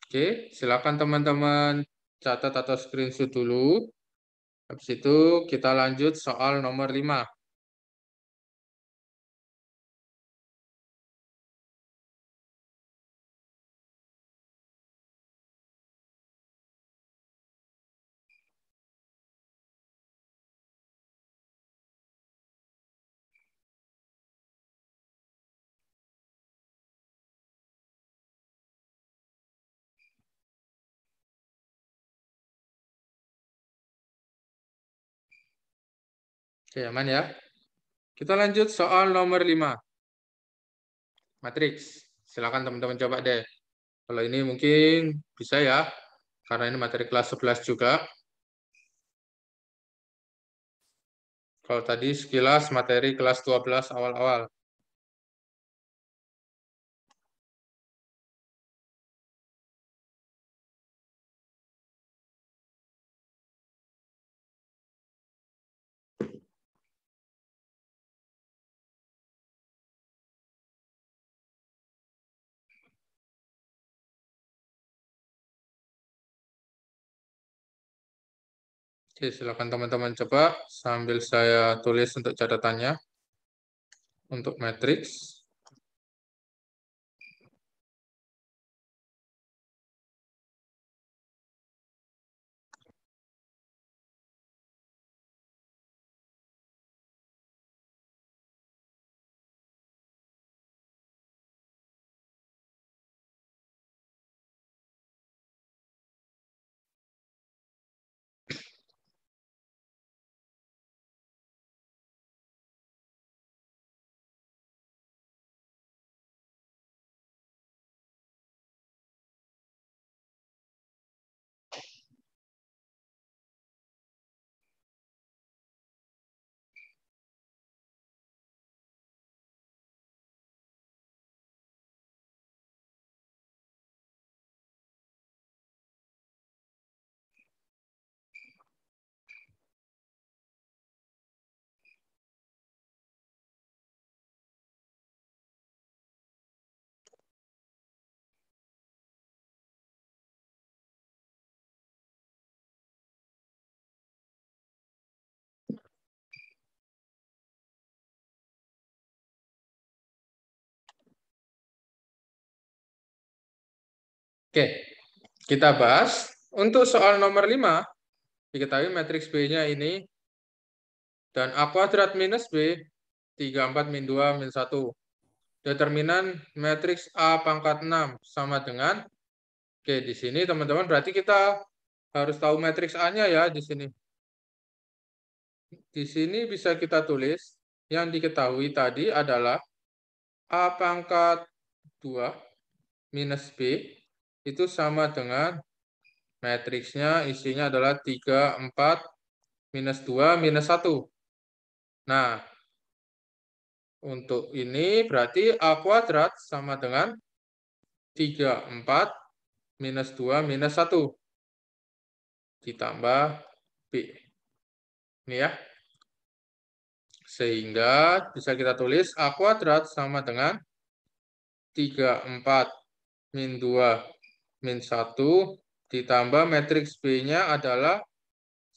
Oke, silakan teman-teman catat atau screenshot dulu. Habis itu kita lanjut soal nomor 5. Oke, aman ya. Kita lanjut soal nomor 5. Matriks. Silakan teman-teman coba deh. Kalau ini mungkin bisa ya, karena ini materi kelas 11 juga. Kalau tadi sekilas materi kelas 12 awal-awal. Oke, silakan teman-teman coba sambil saya tulis untuk catatannya untuk matriks. Oke, kita bahas. Untuk soal nomor 5, diketahui matriks B-nya ini, dan A kuadrat minus B, 3, 4, min 2, min 1. Determinan matriks A pangkat 6 sama dengan, oke di sini teman-teman berarti kita harus tahu matriks A-nya ya di sini. Di sini bisa kita tulis, yang diketahui tadi adalah A pangkat 2 minus B itu sama dengan matriksnya isinya adalah 3, 4, minus 2, minus 1. Nah, untuk ini berarti A kuadrat sama dengan 3, 4, minus 2, minus 1. Ditambah B. Ini ya. Sehingga bisa kita tulis A kuadrat sama dengan 3, 4, min 2, min 1 ditambah matriks B-nya adalah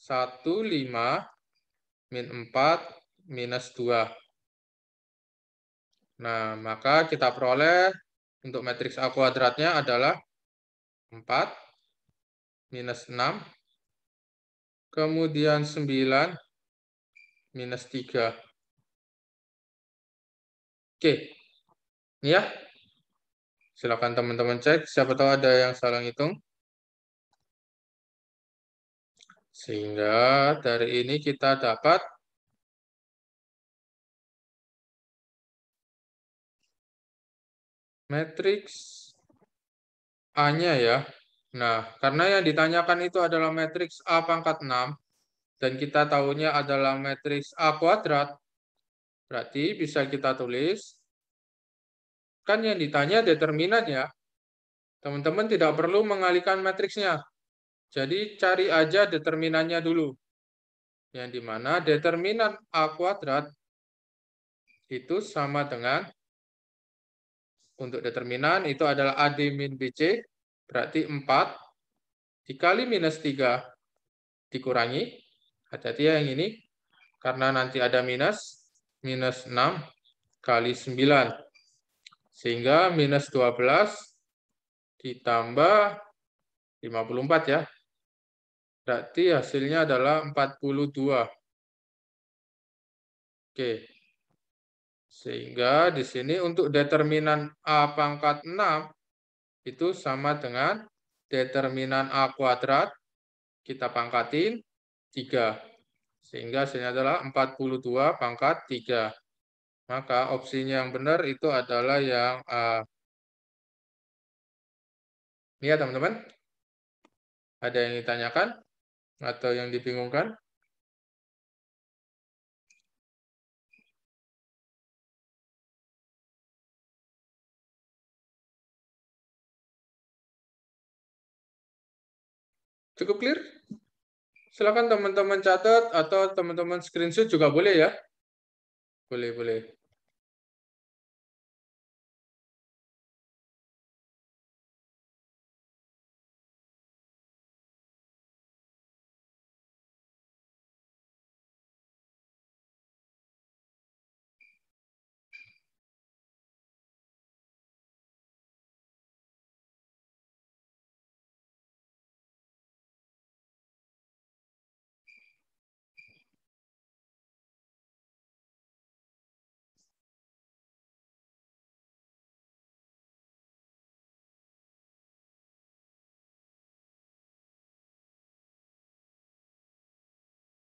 1, 5, min 4, minus 2. Nah, maka kita peroleh untuk matriks A kuadratnya adalah 4, minus 6, kemudian 9, minus 3. Oke, ini ya. Silakan teman-teman cek, siapa tahu ada yang salah hitung. Sehingga dari ini kita dapat matriks A-nya ya. Nah, karena yang ditanyakan itu adalah matriks A pangkat 6, dan kita tahunya adalah matriks A kuadrat, berarti bisa kita tulis Kan yang ditanya determinan ya. Teman-teman tidak perlu mengalihkan matriksnya. Jadi cari aja determinannya dulu. Yang dimana determinan A kuadrat itu sama dengan untuk determinan itu adalah AD min BC, berarti 4 dikali minus 3 dikurangi. Hati-hati ya yang ini, karena nanti ada minus, minus 6 kali 9. Sehingga minus 12 ditambah 54 ya. Berarti hasilnya adalah 42. Oke. Sehingga di sini untuk determinan A pangkat 6 itu sama dengan determinan A kuadrat kita pangkatin 3. Sehingga hasilnya adalah 42 pangkat 3. Maka opsinya yang benar itu adalah yang A. Ah, ini ya teman-teman. Ada yang ditanyakan atau yang dibingungkan? Cukup clear? Silakan teman-teman catat atau teman-teman screenshot juga boleh ya. Boleh, boleh.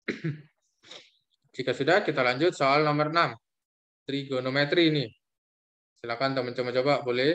Jika sudah, kita lanjut soal nomor 6. Trigonometri ini. Silakan teman-teman coba, boleh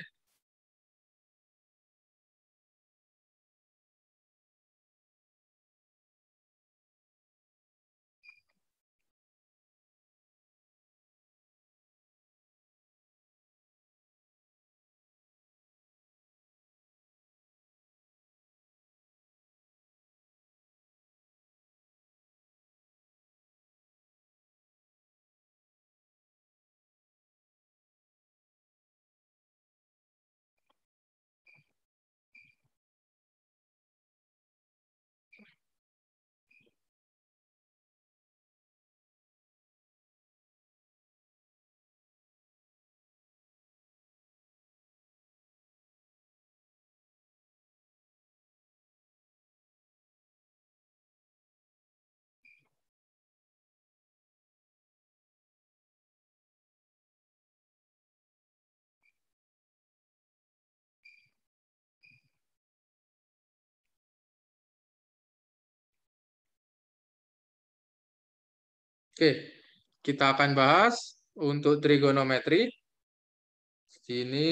Oke, kita akan bahas untuk trigonometri. Sini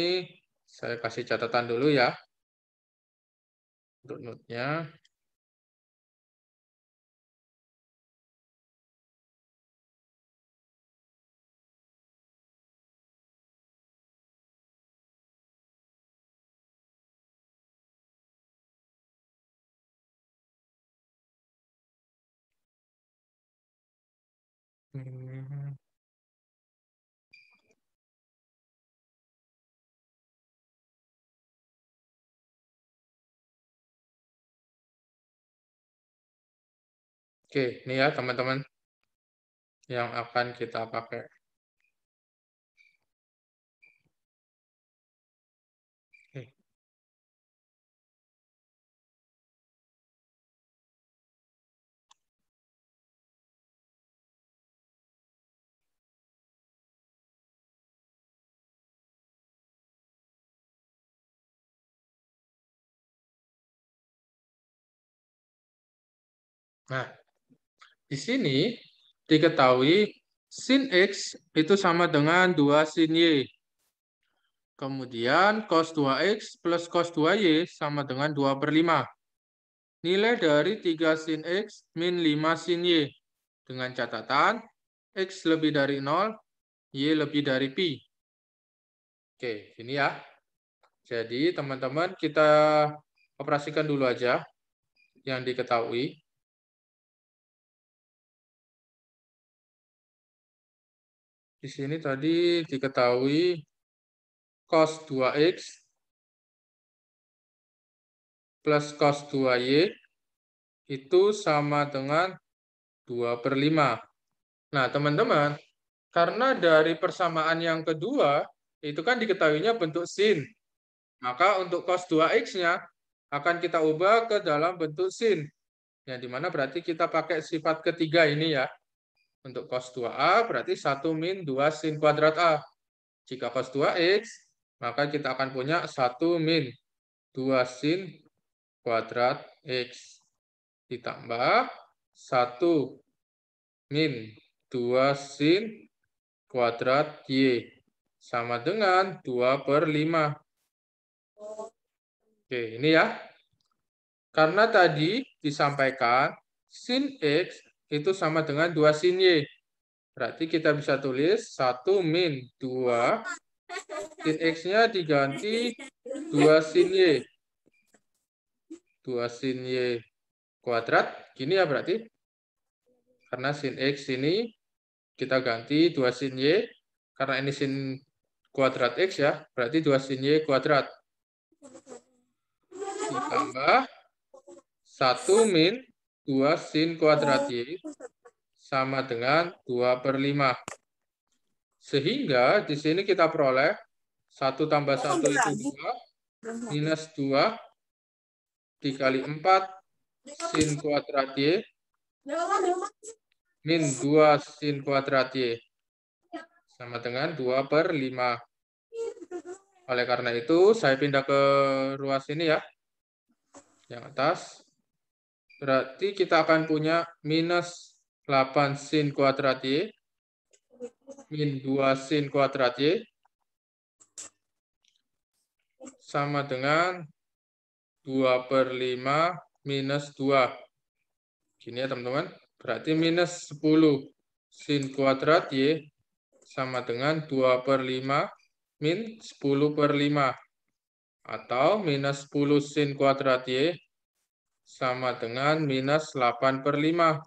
saya kasih catatan dulu ya. Untuk note-nya. Hmm. Oke, ini ya teman-teman yang akan kita pakai. Nah, di sini diketahui sin X itu sama dengan 2 sin Y. Kemudian cos 2X plus cos 2Y sama dengan 2 per 5. Nilai dari 3 sin X min 5 sin Y. Dengan catatan, X lebih dari 0, Y lebih dari Pi. Oke, ini ya. Jadi teman-teman kita operasikan dulu aja yang diketahui. Di sini tadi diketahui cos 2x plus cos 2y itu sama dengan 2 per 5. Nah, teman-teman, karena dari persamaan yang kedua, itu kan diketahuinya bentuk sin. Maka untuk cos 2x-nya akan kita ubah ke dalam bentuk sin. Yang dimana berarti kita pakai sifat ketiga ini ya. Untuk cos 2A berarti 1 min 2 sin kuadrat A. Jika cos 2X, maka kita akan punya 1 min 2 sin kuadrat X. Ditambah 1 min 2 sin kuadrat Y. Sama dengan 2 per 5. Oke, ini ya. Karena tadi disampaikan sin X itu sama dengan 2 sin Y. Berarti kita bisa tulis 1 min 2 sin X-nya diganti 2 sin Y. 2 sin Y kuadrat. Gini ya berarti. Karena sin X ini kita ganti 2 sin Y. Karena ini sin kuadrat X ya. Berarti 2 sin Y kuadrat. Ditambah 1 min 2 sin kuadrat Y oh. sama dengan 2 per 5. Sehingga di sini kita peroleh 1 tambah 1 itu 2, minus 2, dikali 4 sin kuadrat Y, min 2 sin kuadrat Y, sama dengan 2 per 5. Oleh karena itu, saya pindah ke ruas ini ya, yang atas. Berarti kita akan punya minus 8 sin kuadrat Y, min 2 sin kuadrat Y, sama dengan 2 per 5 minus 2. Gini ya teman-teman. Berarti minus 10 sin kuadrat Y sama dengan 2 per 5 min 10 per 5. Atau minus 10 sin kuadrat Y sama dengan minus 8 per 5.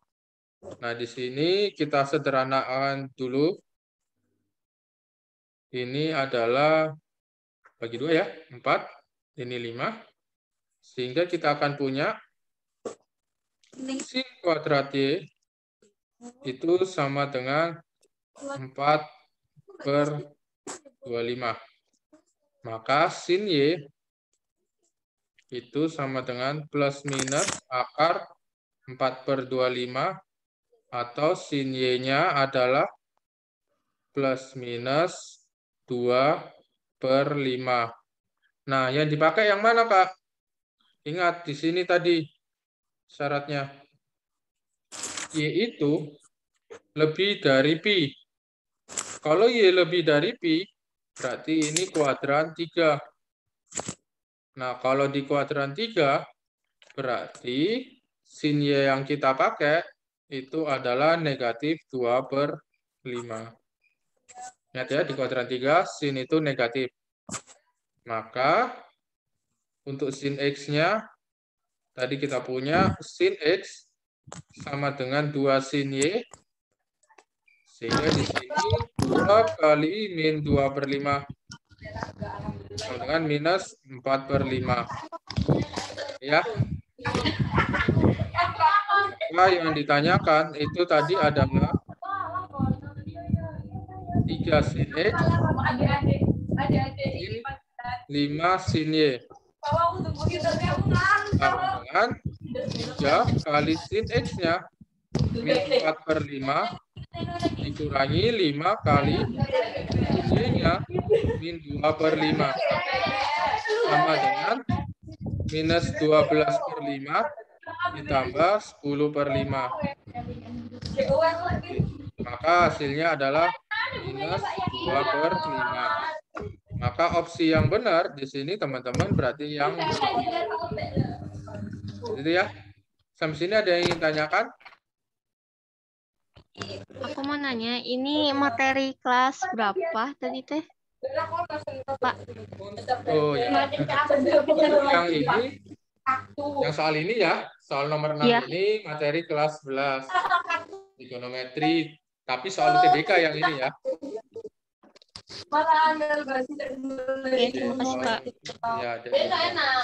Nah, di sini kita sederhanakan dulu. Ini adalah bagi dua ya, 4, ini 5. Sehingga kita akan punya sin kuadrat Y itu sama dengan 4 per 25. Maka sin Y itu sama dengan plus minus akar 4 per 25 atau sin Y-nya adalah plus minus 2 per 5. Nah, yang dipakai yang mana, Kak? Ingat, di sini tadi syaratnya. Y itu lebih dari Pi. Kalau Y lebih dari Pi, berarti ini kuadran 3. Nah, kalau di kuadran 3, berarti sin Y yang kita pakai itu adalah negatif 2 per 5. Ingat ya, di kuadran 3, sin itu negatif. Maka, untuk sin X-nya, tadi kita punya sin X sama dengan 2 sin Y. Sehingga di sini 2 kali min 2 per 5. Sama dengan minus 4 per 5. Ya. Nah, yang ditanyakan itu tadi adalah 3 sin X, 5 sin Y. Sama dengan 3 kali sin X-nya, minus 4 per 5, dikurangi 5 kali Y-nya min 2 per 5 sama dengan minus 12 per 5 ditambah 10 per 5 maka hasilnya adalah minus 2 per 5 maka opsi yang benar di sini teman-teman berarti yang Jadi gitu ya sampai sini ada yang ingin tanyakan Aku mau nanya, ini materi kelas berapa tadi teh? Pak. Oh ya. yang ini, yang soal ini ya, soal nomor 6 ya. ini materi kelas 11 trigonometri, tapi soal oh. TBK yang ini ya. Oke, terima kasih Pak. Ya, enak.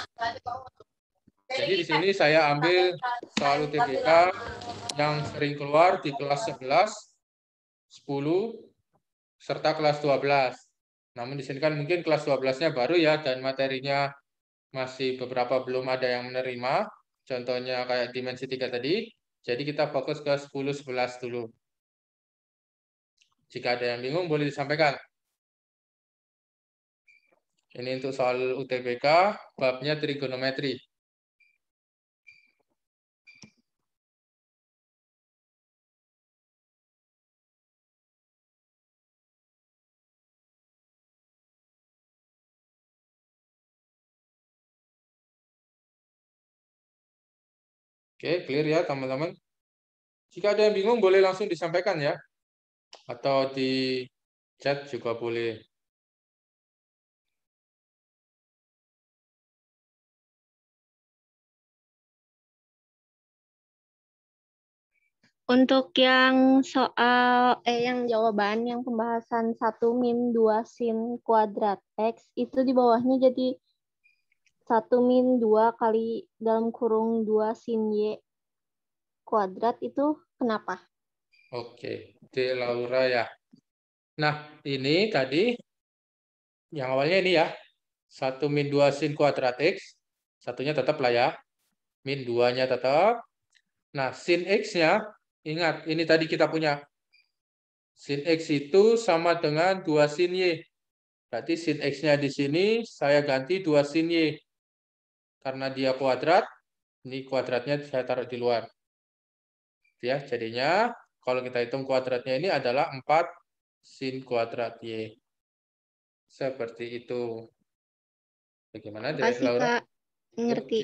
Jadi di sini saya ambil soal UTBK yang sering keluar di kelas 11, 10, serta kelas 12. Namun di sini kan mungkin kelas 12-nya baru ya dan materinya masih beberapa belum ada yang menerima. Contohnya kayak dimensi 3 tadi. Jadi kita fokus ke 10, 11 dulu. Jika ada yang bingung boleh disampaikan. Ini untuk soal UTBK, babnya trigonometri. Oke, clear ya teman-teman. Jika ada yang bingung boleh langsung disampaikan ya. Atau di chat juga boleh. Untuk yang soal eh yang jawaban yang pembahasan 1 min 2 sin kuadrat x itu di bawahnya jadi 1 min 2 kali dalam kurung 2 sin Y kuadrat itu kenapa? Oke, D. Laura ya. Nah, ini tadi yang awalnya ini ya. 1 min 2 sin kuadrat X. Satunya tetap lah ya. Min 2-nya tetap. Nah, sin X-nya, ingat, ini tadi kita punya. Sin X itu sama dengan 2 sin Y. Berarti sin X-nya di sini, saya ganti 2 sin Y karena dia kuadrat, ini kuadratnya saya taruh di luar. Gitu ya, jadinya kalau kita hitung kuadratnya ini adalah 4 sin kuadrat Y. Seperti itu. Bagaimana dari Laura? Kak. Ngerti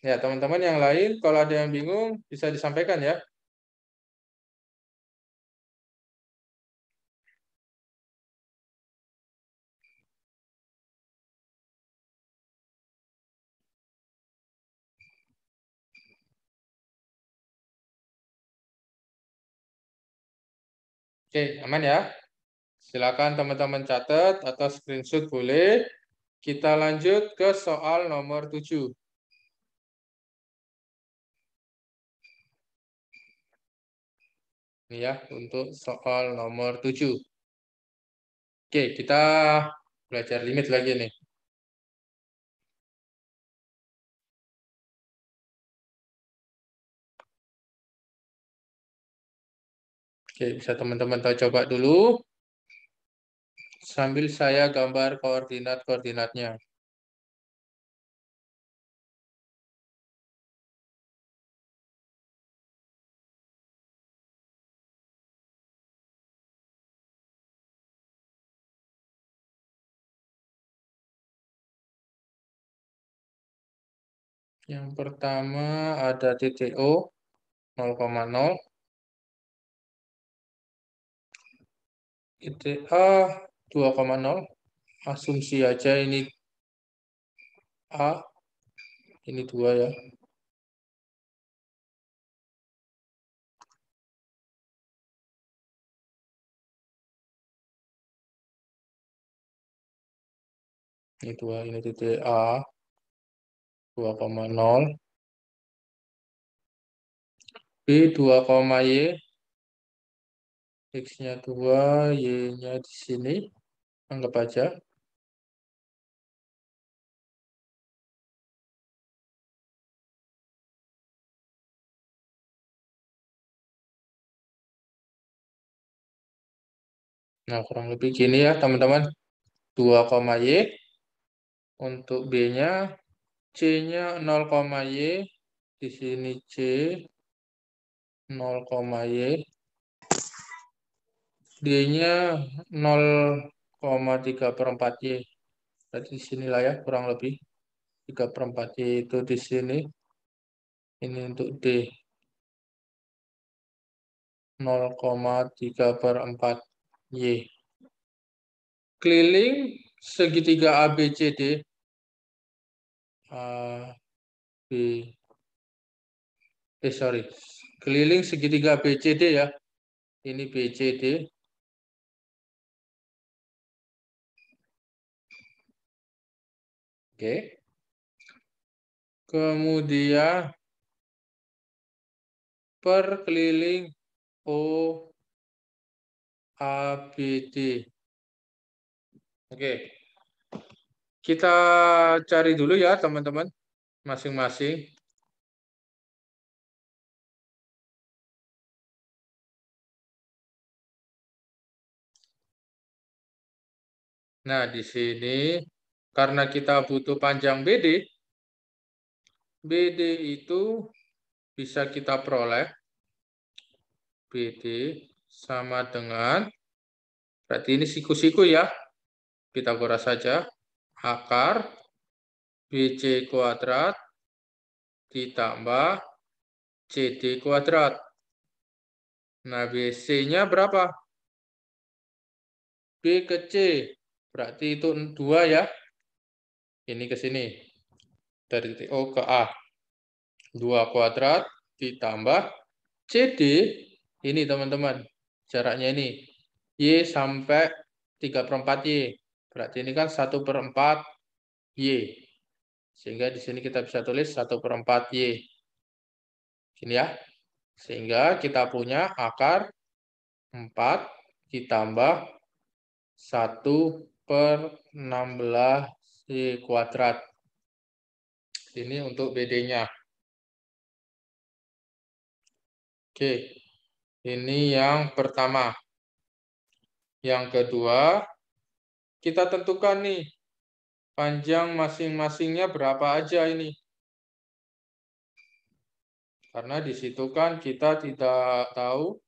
Ya, teman-teman yang lain kalau ada yang bingung bisa disampaikan ya. Oke, aman ya? Silakan teman-teman catat atau screenshot boleh. Kita lanjut ke soal nomor 7. Ini ya, untuk soal nomor 7. Oke, kita belajar limit lagi nih. Oke, bisa teman-teman tahu coba dulu. Sambil saya gambar koordinat-koordinatnya. Yang pertama ada O 0,0. ITA 2,0 asumsi aja ini A ini dua ya ini dua ini titik A 2,0 B 2, Y X-nya 2, Y-nya di sini. Anggap aja. Nah, kurang lebih gini ya, teman-teman. 2, Y. Untuk B-nya, C-nya 0, Y. Di sini C, 0, Y D-nya 0,3 per 4 Y. Berarti di sinilah ya, kurang lebih. 3 per 4 Y itu di sini. Ini untuk D. 0,3 per 4 Y. Keliling segitiga ABCD. A, B, eh sorry, keliling segitiga BCD ya. Ini BCD, Oke. Kemudian perkeliling O D. Oke. Kita cari dulu ya teman-teman masing-masing. Nah, di sini karena kita butuh panjang BD, BD itu bisa kita peroleh BD sama dengan, berarti ini siku-siku ya, Pitagoras saja, akar BC kuadrat ditambah CD kuadrat. Nah, BC-nya berapa? B ke C, berarti itu 2 ya ini ke sini. Dari titik O ke A. 2 kuadrat ditambah CD. Ini teman-teman, jaraknya ini. Y sampai 3 per 4 Y. Berarti ini kan 1 per 4 Y. Sehingga di sini kita bisa tulis 1 per 4 Y. ini ya. Sehingga kita punya akar 4 ditambah 1 per 16 Y kuadrat. Ini untuk BD-nya. Oke, ini yang pertama. Yang kedua, kita tentukan nih panjang masing-masingnya berapa aja ini. Karena di situ kan kita tidak tahu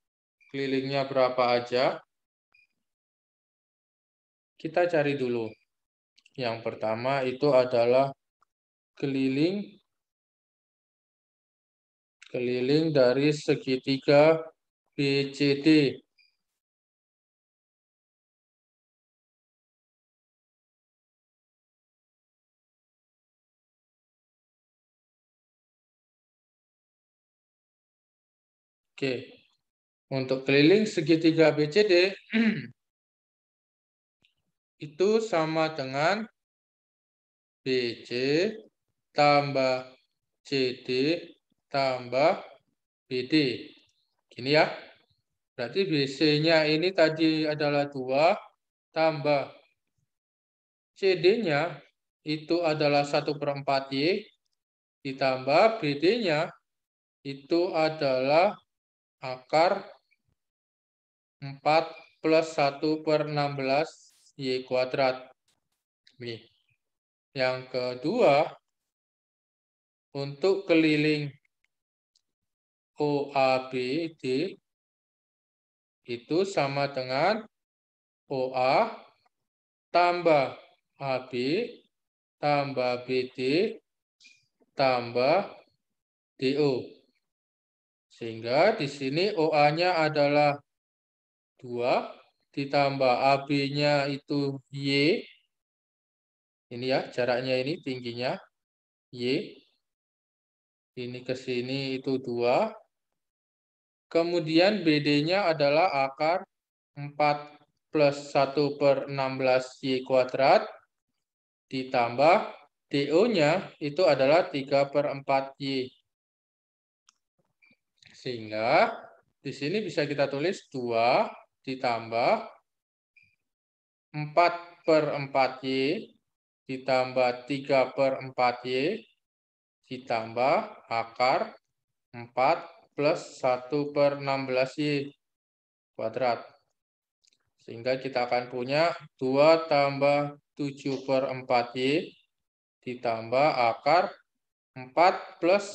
kelilingnya berapa aja. Kita cari dulu. Yang pertama itu adalah keliling keliling dari segitiga BCD. Oke. Untuk keliling segitiga BCD itu sama dengan BC tambah CD tambah BD. Gini ya. Berarti BC-nya ini tadi adalah 2 tambah CD-nya itu adalah 1 per 4Y ditambah BD-nya itu adalah akar 4 plus 1 per 16 Y kuadrat. Nih. Yang kedua, untuk keliling OABD itu sama dengan OA tambah AB tambah BD tambah DO. Sehingga di sini OA-nya adalah 2, ditambah AB-nya itu Y. Ini ya, jaraknya ini tingginya Y. Ini ke sini itu 2. Kemudian BD-nya adalah akar 4 plus 1 per 16Y kuadrat ditambah DO-nya itu adalah 3 per 4Y. Sehingga di sini bisa kita tulis 2 ditambah 4 per 4Y ditambah 3 per 4Y ditambah akar 4 plus 1 per 16Y kuadrat. Sehingga kita akan punya 2 tambah 7 per 4Y ditambah akar 4 plus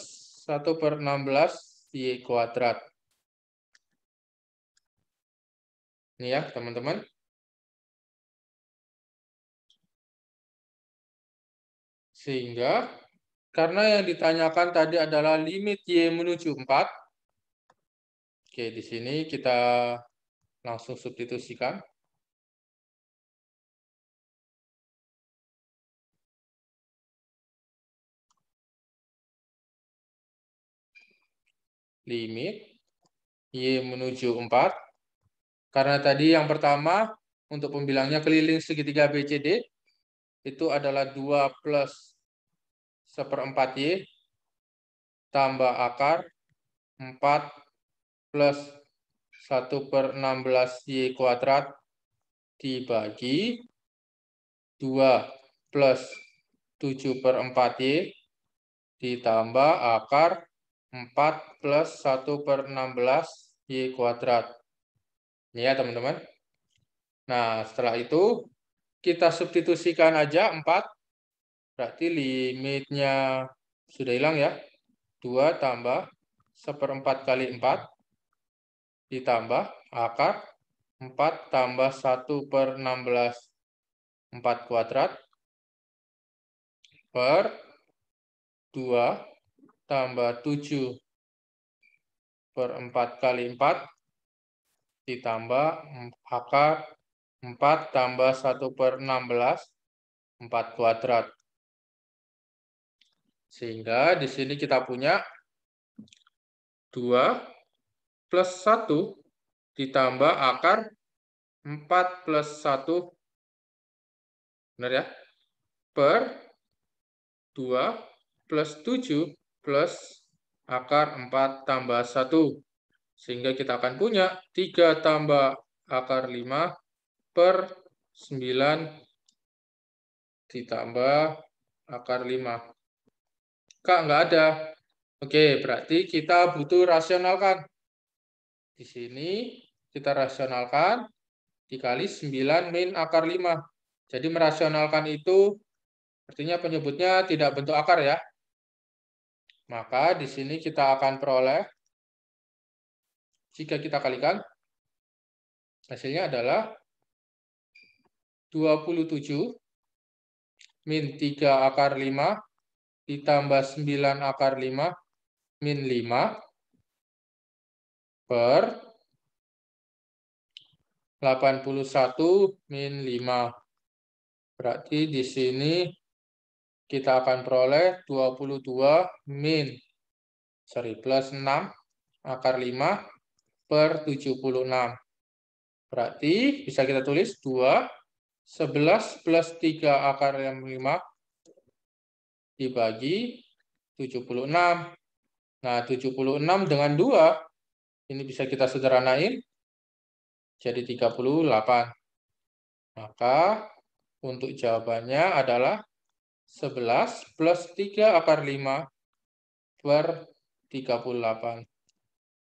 1 per 16 Y kuadrat. Ini ya, teman-teman. Sehingga, karena yang ditanyakan tadi adalah limit Y menuju 4. Oke, di sini kita langsung substitusikan. Limit Y menuju 4 karena tadi yang pertama untuk pembilangnya keliling segitiga BCD itu adalah 2 plus seperempat Y tambah akar 4 plus 1 per 16 Y kuadrat dibagi 2 plus 7 per 4 Y ditambah akar 4 plus 1 per 16 Y kuadrat. Ini Ya, teman-teman. Nah, setelah itu kita substitusikan aja 4. Berarti limitnya sudah hilang ya. 2 tambah 1 per 4 kali 4 ditambah akar 4 tambah 1 per 16 4 kuadrat per 2 tambah 7 per 4 kali 4 ditambah HK 4 tambah 1 per 16, 4 kuadrat. Sehingga di sini kita punya 2 plus 1 ditambah akar 4 plus 1, benar ya, per 2 plus 7 plus akar 4 tambah 1. Sehingga kita akan punya 3 tambah akar 5 per 9 ditambah akar 5. Kak, nggak ada. Oke, berarti kita butuh rasionalkan. Di sini kita rasionalkan dikali 9 min akar 5. Jadi merasionalkan itu artinya penyebutnya tidak bentuk akar ya. Maka di sini kita akan peroleh jika kita kalikan, hasilnya adalah 27 min 3 akar 5 ditambah 9 akar 5 min 5 per 81 min 5. Berarti di sini kita akan peroleh 22 min, sorry, plus 6 akar 5 per 76. Berarti bisa kita tulis 2, 11 plus 3 akar yang 5 dibagi 76. Nah, 76 dengan 2, ini bisa kita sederhanain jadi 38. Maka untuk jawabannya adalah 11 plus 3 akar 5 per 38.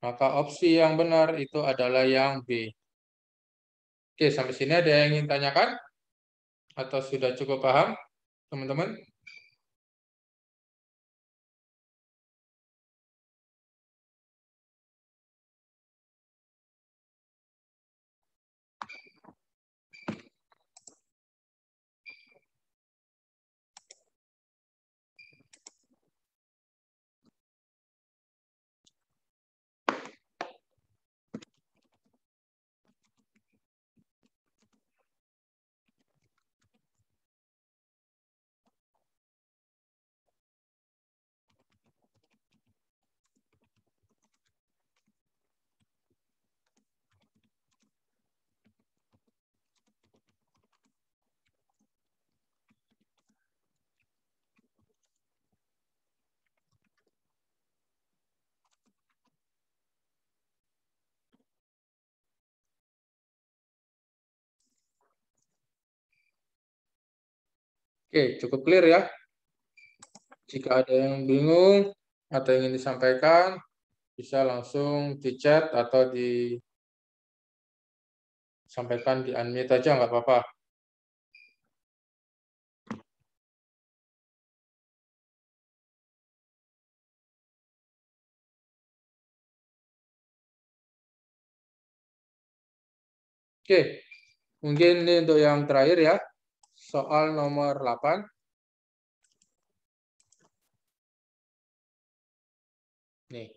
Maka opsi yang benar itu adalah yang B. Oke, sampai sini ada yang ingin tanyakan? Atau sudah cukup paham, teman-teman? Oke, cukup clear ya. Jika ada yang bingung atau ingin disampaikan, bisa langsung di chat atau di sampaikan di unmute aja nggak apa-apa. Oke, mungkin ini untuk yang terakhir ya soal nomor 8. Nih.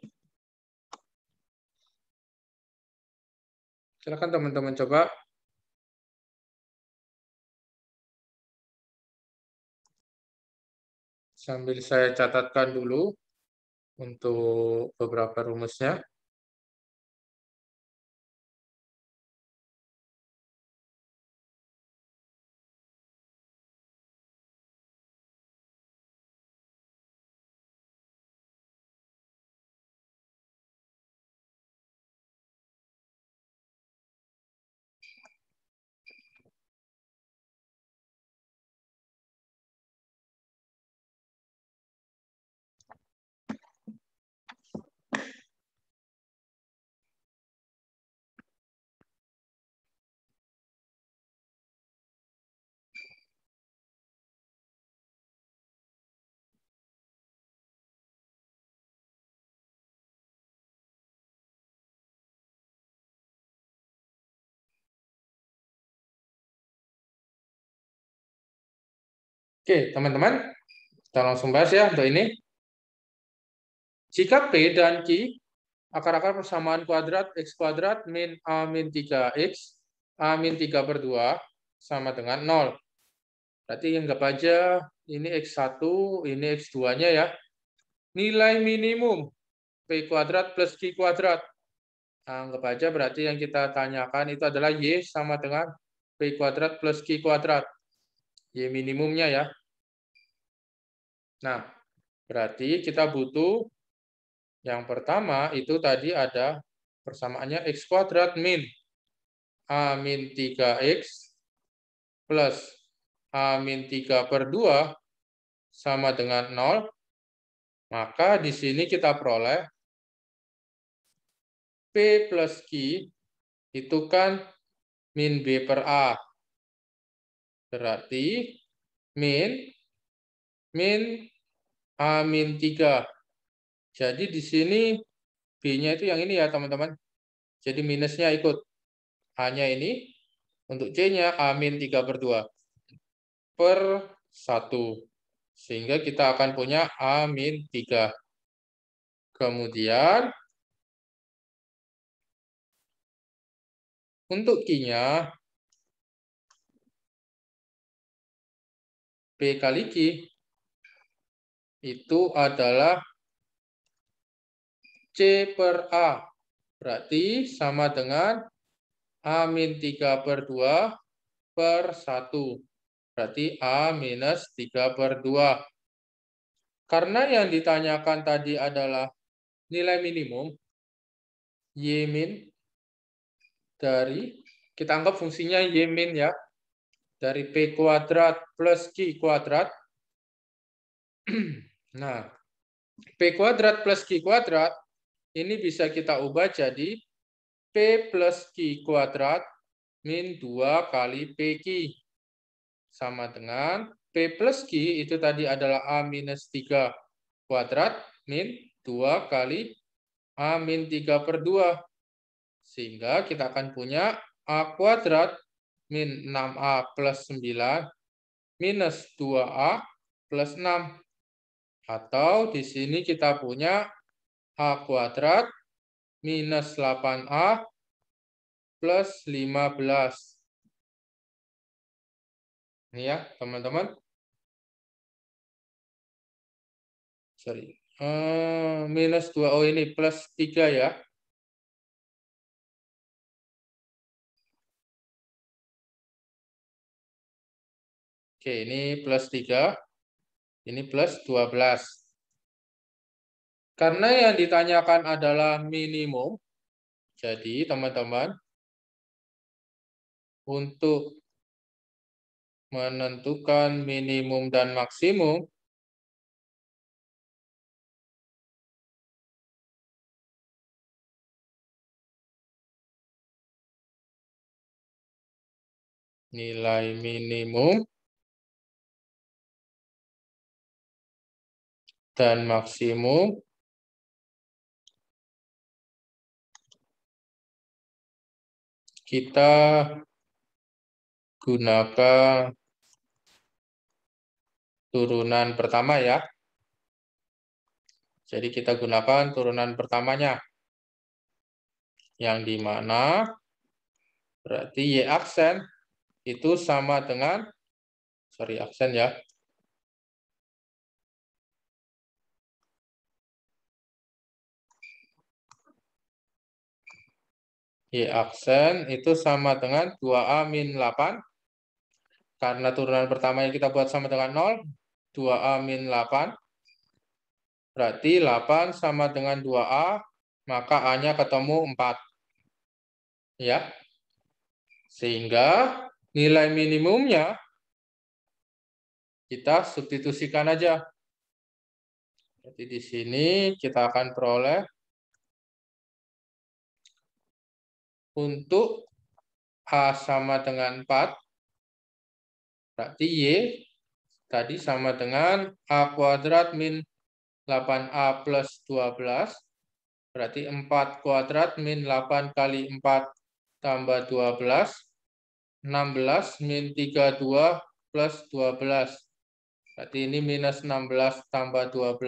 Silakan teman-teman coba sambil saya catatkan dulu untuk beberapa rumusnya. Oke, teman-teman, kita langsung bahas ya untuk ini. Jika P dan Q akar-akar persamaan kuadrat X kuadrat min A min 3X, A min 3 per 2 sama dengan 0. Berarti yang anggap aja ini X1, ini X2-nya ya. Nilai minimum P kuadrat plus Q kuadrat. Anggap aja berarti yang kita tanyakan itu adalah Y sama dengan P kuadrat plus Q kuadrat. Y minimumnya ya. Nah, berarti kita butuh yang pertama itu tadi ada persamaannya x kuadrat min a min 3x plus a min 3 per 2 sama dengan 0, maka di sini kita peroleh P plus Q itu kan min B per A. Berarti min min A min 3. Jadi di sini B-nya itu yang ini ya teman-teman. Jadi minusnya ikut. A-nya ini. Untuk C-nya A min 3 per 2. Per 1. Sehingga kita akan punya A min 3. Kemudian untuk Q-nya B kali Q itu adalah C per A. Berarti sama dengan A min 3 per 2 per 1. Berarti A minus 3 per 2. Karena yang ditanyakan tadi adalah nilai minimum, Y min dari, kita anggap fungsinya Y min ya, dari P kuadrat plus Q kuadrat, Nah, P kuadrat plus Q kuadrat ini bisa kita ubah jadi P plus Q kuadrat min 2 kali PQ. Sama dengan P plus Q itu tadi adalah A minus 3 kuadrat min 2 kali A min 3 per 2. Sehingga kita akan punya A kuadrat min 6A plus 9 minus 2A plus 6 atau di sini kita punya A kuadrat minus 8A plus 15. Ini ya, teman-teman. Sorry. Uh, minus 2O ini plus 3 ya. Oke, ini plus 3. Ini plus 12. Karena yang ditanyakan adalah minimum, jadi teman-teman, untuk menentukan minimum dan maksimum, nilai minimum dan maksimum kita gunakan turunan pertama ya. Jadi kita gunakan turunan pertamanya. Yang dimana berarti Y aksen itu sama dengan, sorry aksen ya, I iya, aksen itu sama dengan 2A min 8. Karena turunan pertama yang kita buat sama dengan 0, 2A min 8. Berarti 8 sama dengan 2A, maka A-nya ketemu 4. Ya. Sehingga nilai minimumnya kita substitusikan aja. Jadi di sini kita akan peroleh untuk A sama dengan 4, berarti Y tadi sama dengan A kuadrat min 8A plus 12, berarti 4 kuadrat min 8 kali 4 tambah 12, 16 min 32 plus 12. Berarti ini minus 16 tambah 12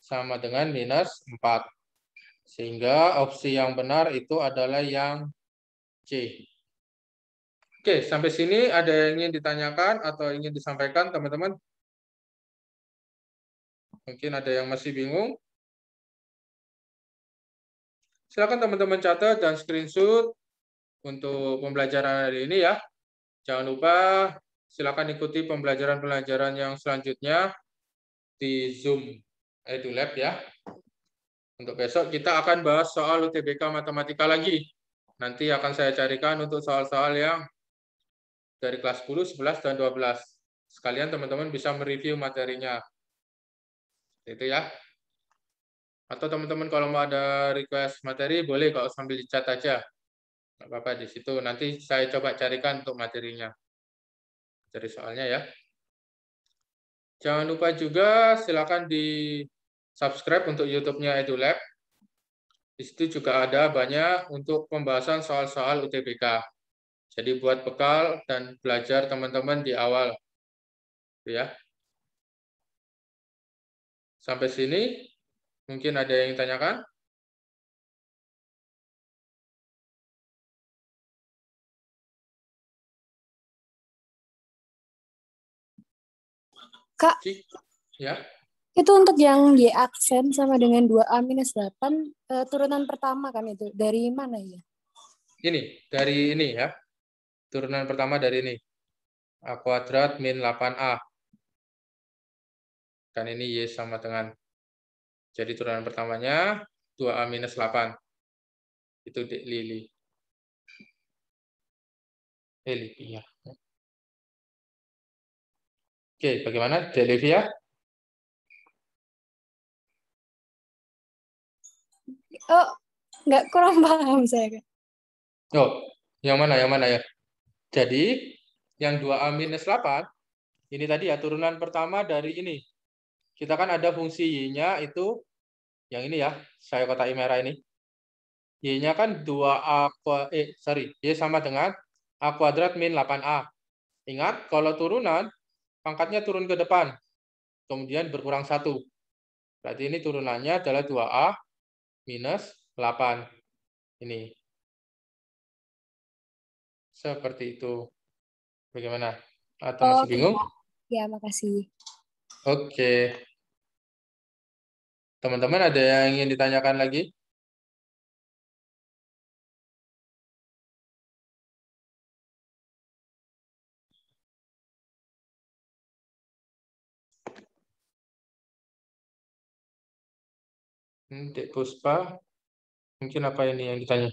sama dengan minus 4. Sehingga opsi yang benar itu adalah yang C. Oke, sampai sini ada yang ingin ditanyakan atau ingin disampaikan, teman-teman? Mungkin ada yang masih bingung. Silakan teman-teman catat dan screenshot untuk pembelajaran hari ini ya. Jangan lupa silakan ikuti pembelajaran-pembelajaran yang selanjutnya di Zoom EduLab ya. Untuk besok kita akan bahas soal UTBK matematika lagi. Nanti akan saya carikan untuk soal-soal yang dari kelas 10, 11, dan 12. Sekalian teman-teman bisa mereview materinya. Itu ya. Atau teman-teman kalau mau ada request materi, boleh kalau sambil dicat aja. Nggak apa-apa di situ. Nanti saya coba carikan untuk materinya. Dari soalnya ya. Jangan lupa juga silakan di subscribe untuk YouTube-nya EduLab. Di situ juga ada banyak untuk pembahasan soal-soal UTBK. Jadi buat bekal dan belajar teman-teman di awal. Gitu ya. Sampai sini mungkin ada yang ditanyakan? Kak, ya. Itu untuk yang Y aksen sama dengan 2A minus 8, eh, turunan pertama kan itu. Dari mana ya? Ini, dari ini ya. Turunan pertama dari ini. A kuadrat min 8A. Kan ini Y sama dengan. Jadi turunan pertamanya 2A minus 8. Itu Lili. Lili, ya Oke, bagaimana Delivia? oh nggak kurang paham saya kan oh yang mana yang mana ya jadi yang 2A minus 8 ini tadi ya turunan pertama dari ini kita kan ada fungsi y-nya itu yang ini ya saya kotak merah ini y-nya kan 2a eh sorry y sama dengan a kuadrat min 8a ingat kalau turunan pangkatnya turun ke depan kemudian berkurang satu berarti ini turunannya adalah 2a minus 8. Ini. Seperti itu. Bagaimana? Atau oh, bingung? Ya, makasih. Oke. Teman-teman ada yang ingin ditanyakan lagi? Dek hmm, Puspa, mungkin apa ini yang ditanya?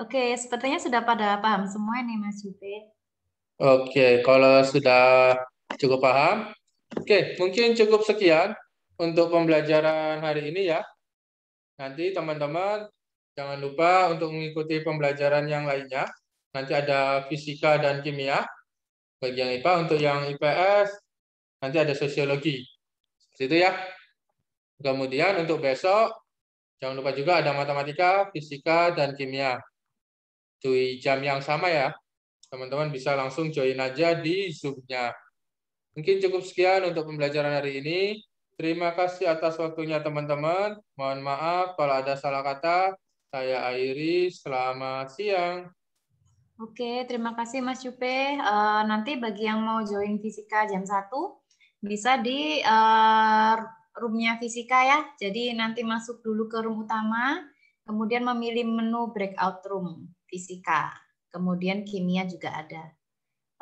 Oke, sepertinya sudah pada paham semua ini Mas Jupe. Oke, kalau sudah cukup paham, oke, mungkin cukup sekian untuk pembelajaran hari ini ya. Nanti teman-teman jangan lupa untuk mengikuti pembelajaran yang lainnya. Nanti ada fisika dan kimia bagi yang IPA untuk yang IPS nanti ada sosiologi seperti itu ya kemudian untuk besok jangan lupa juga ada matematika fisika dan kimia di jam yang sama ya teman-teman bisa langsung join aja di zoomnya mungkin cukup sekian untuk pembelajaran hari ini Terima kasih atas waktunya teman-teman. Mohon maaf kalau ada salah kata. Saya akhiri. Selamat siang. Oke, terima kasih Mas Yupe. Uh, eh, nanti bagi yang mau join fisika jam 1, bisa di uh, roomnya fisika ya. Jadi nanti masuk dulu ke room utama, kemudian memilih menu breakout room fisika. Kemudian kimia juga ada.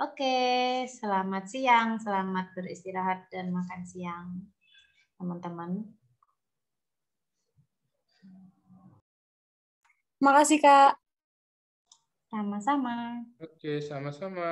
Oke, selamat siang, selamat beristirahat dan makan siang, teman-teman. Makasih Kak. Sama-sama. Oke, sama-sama.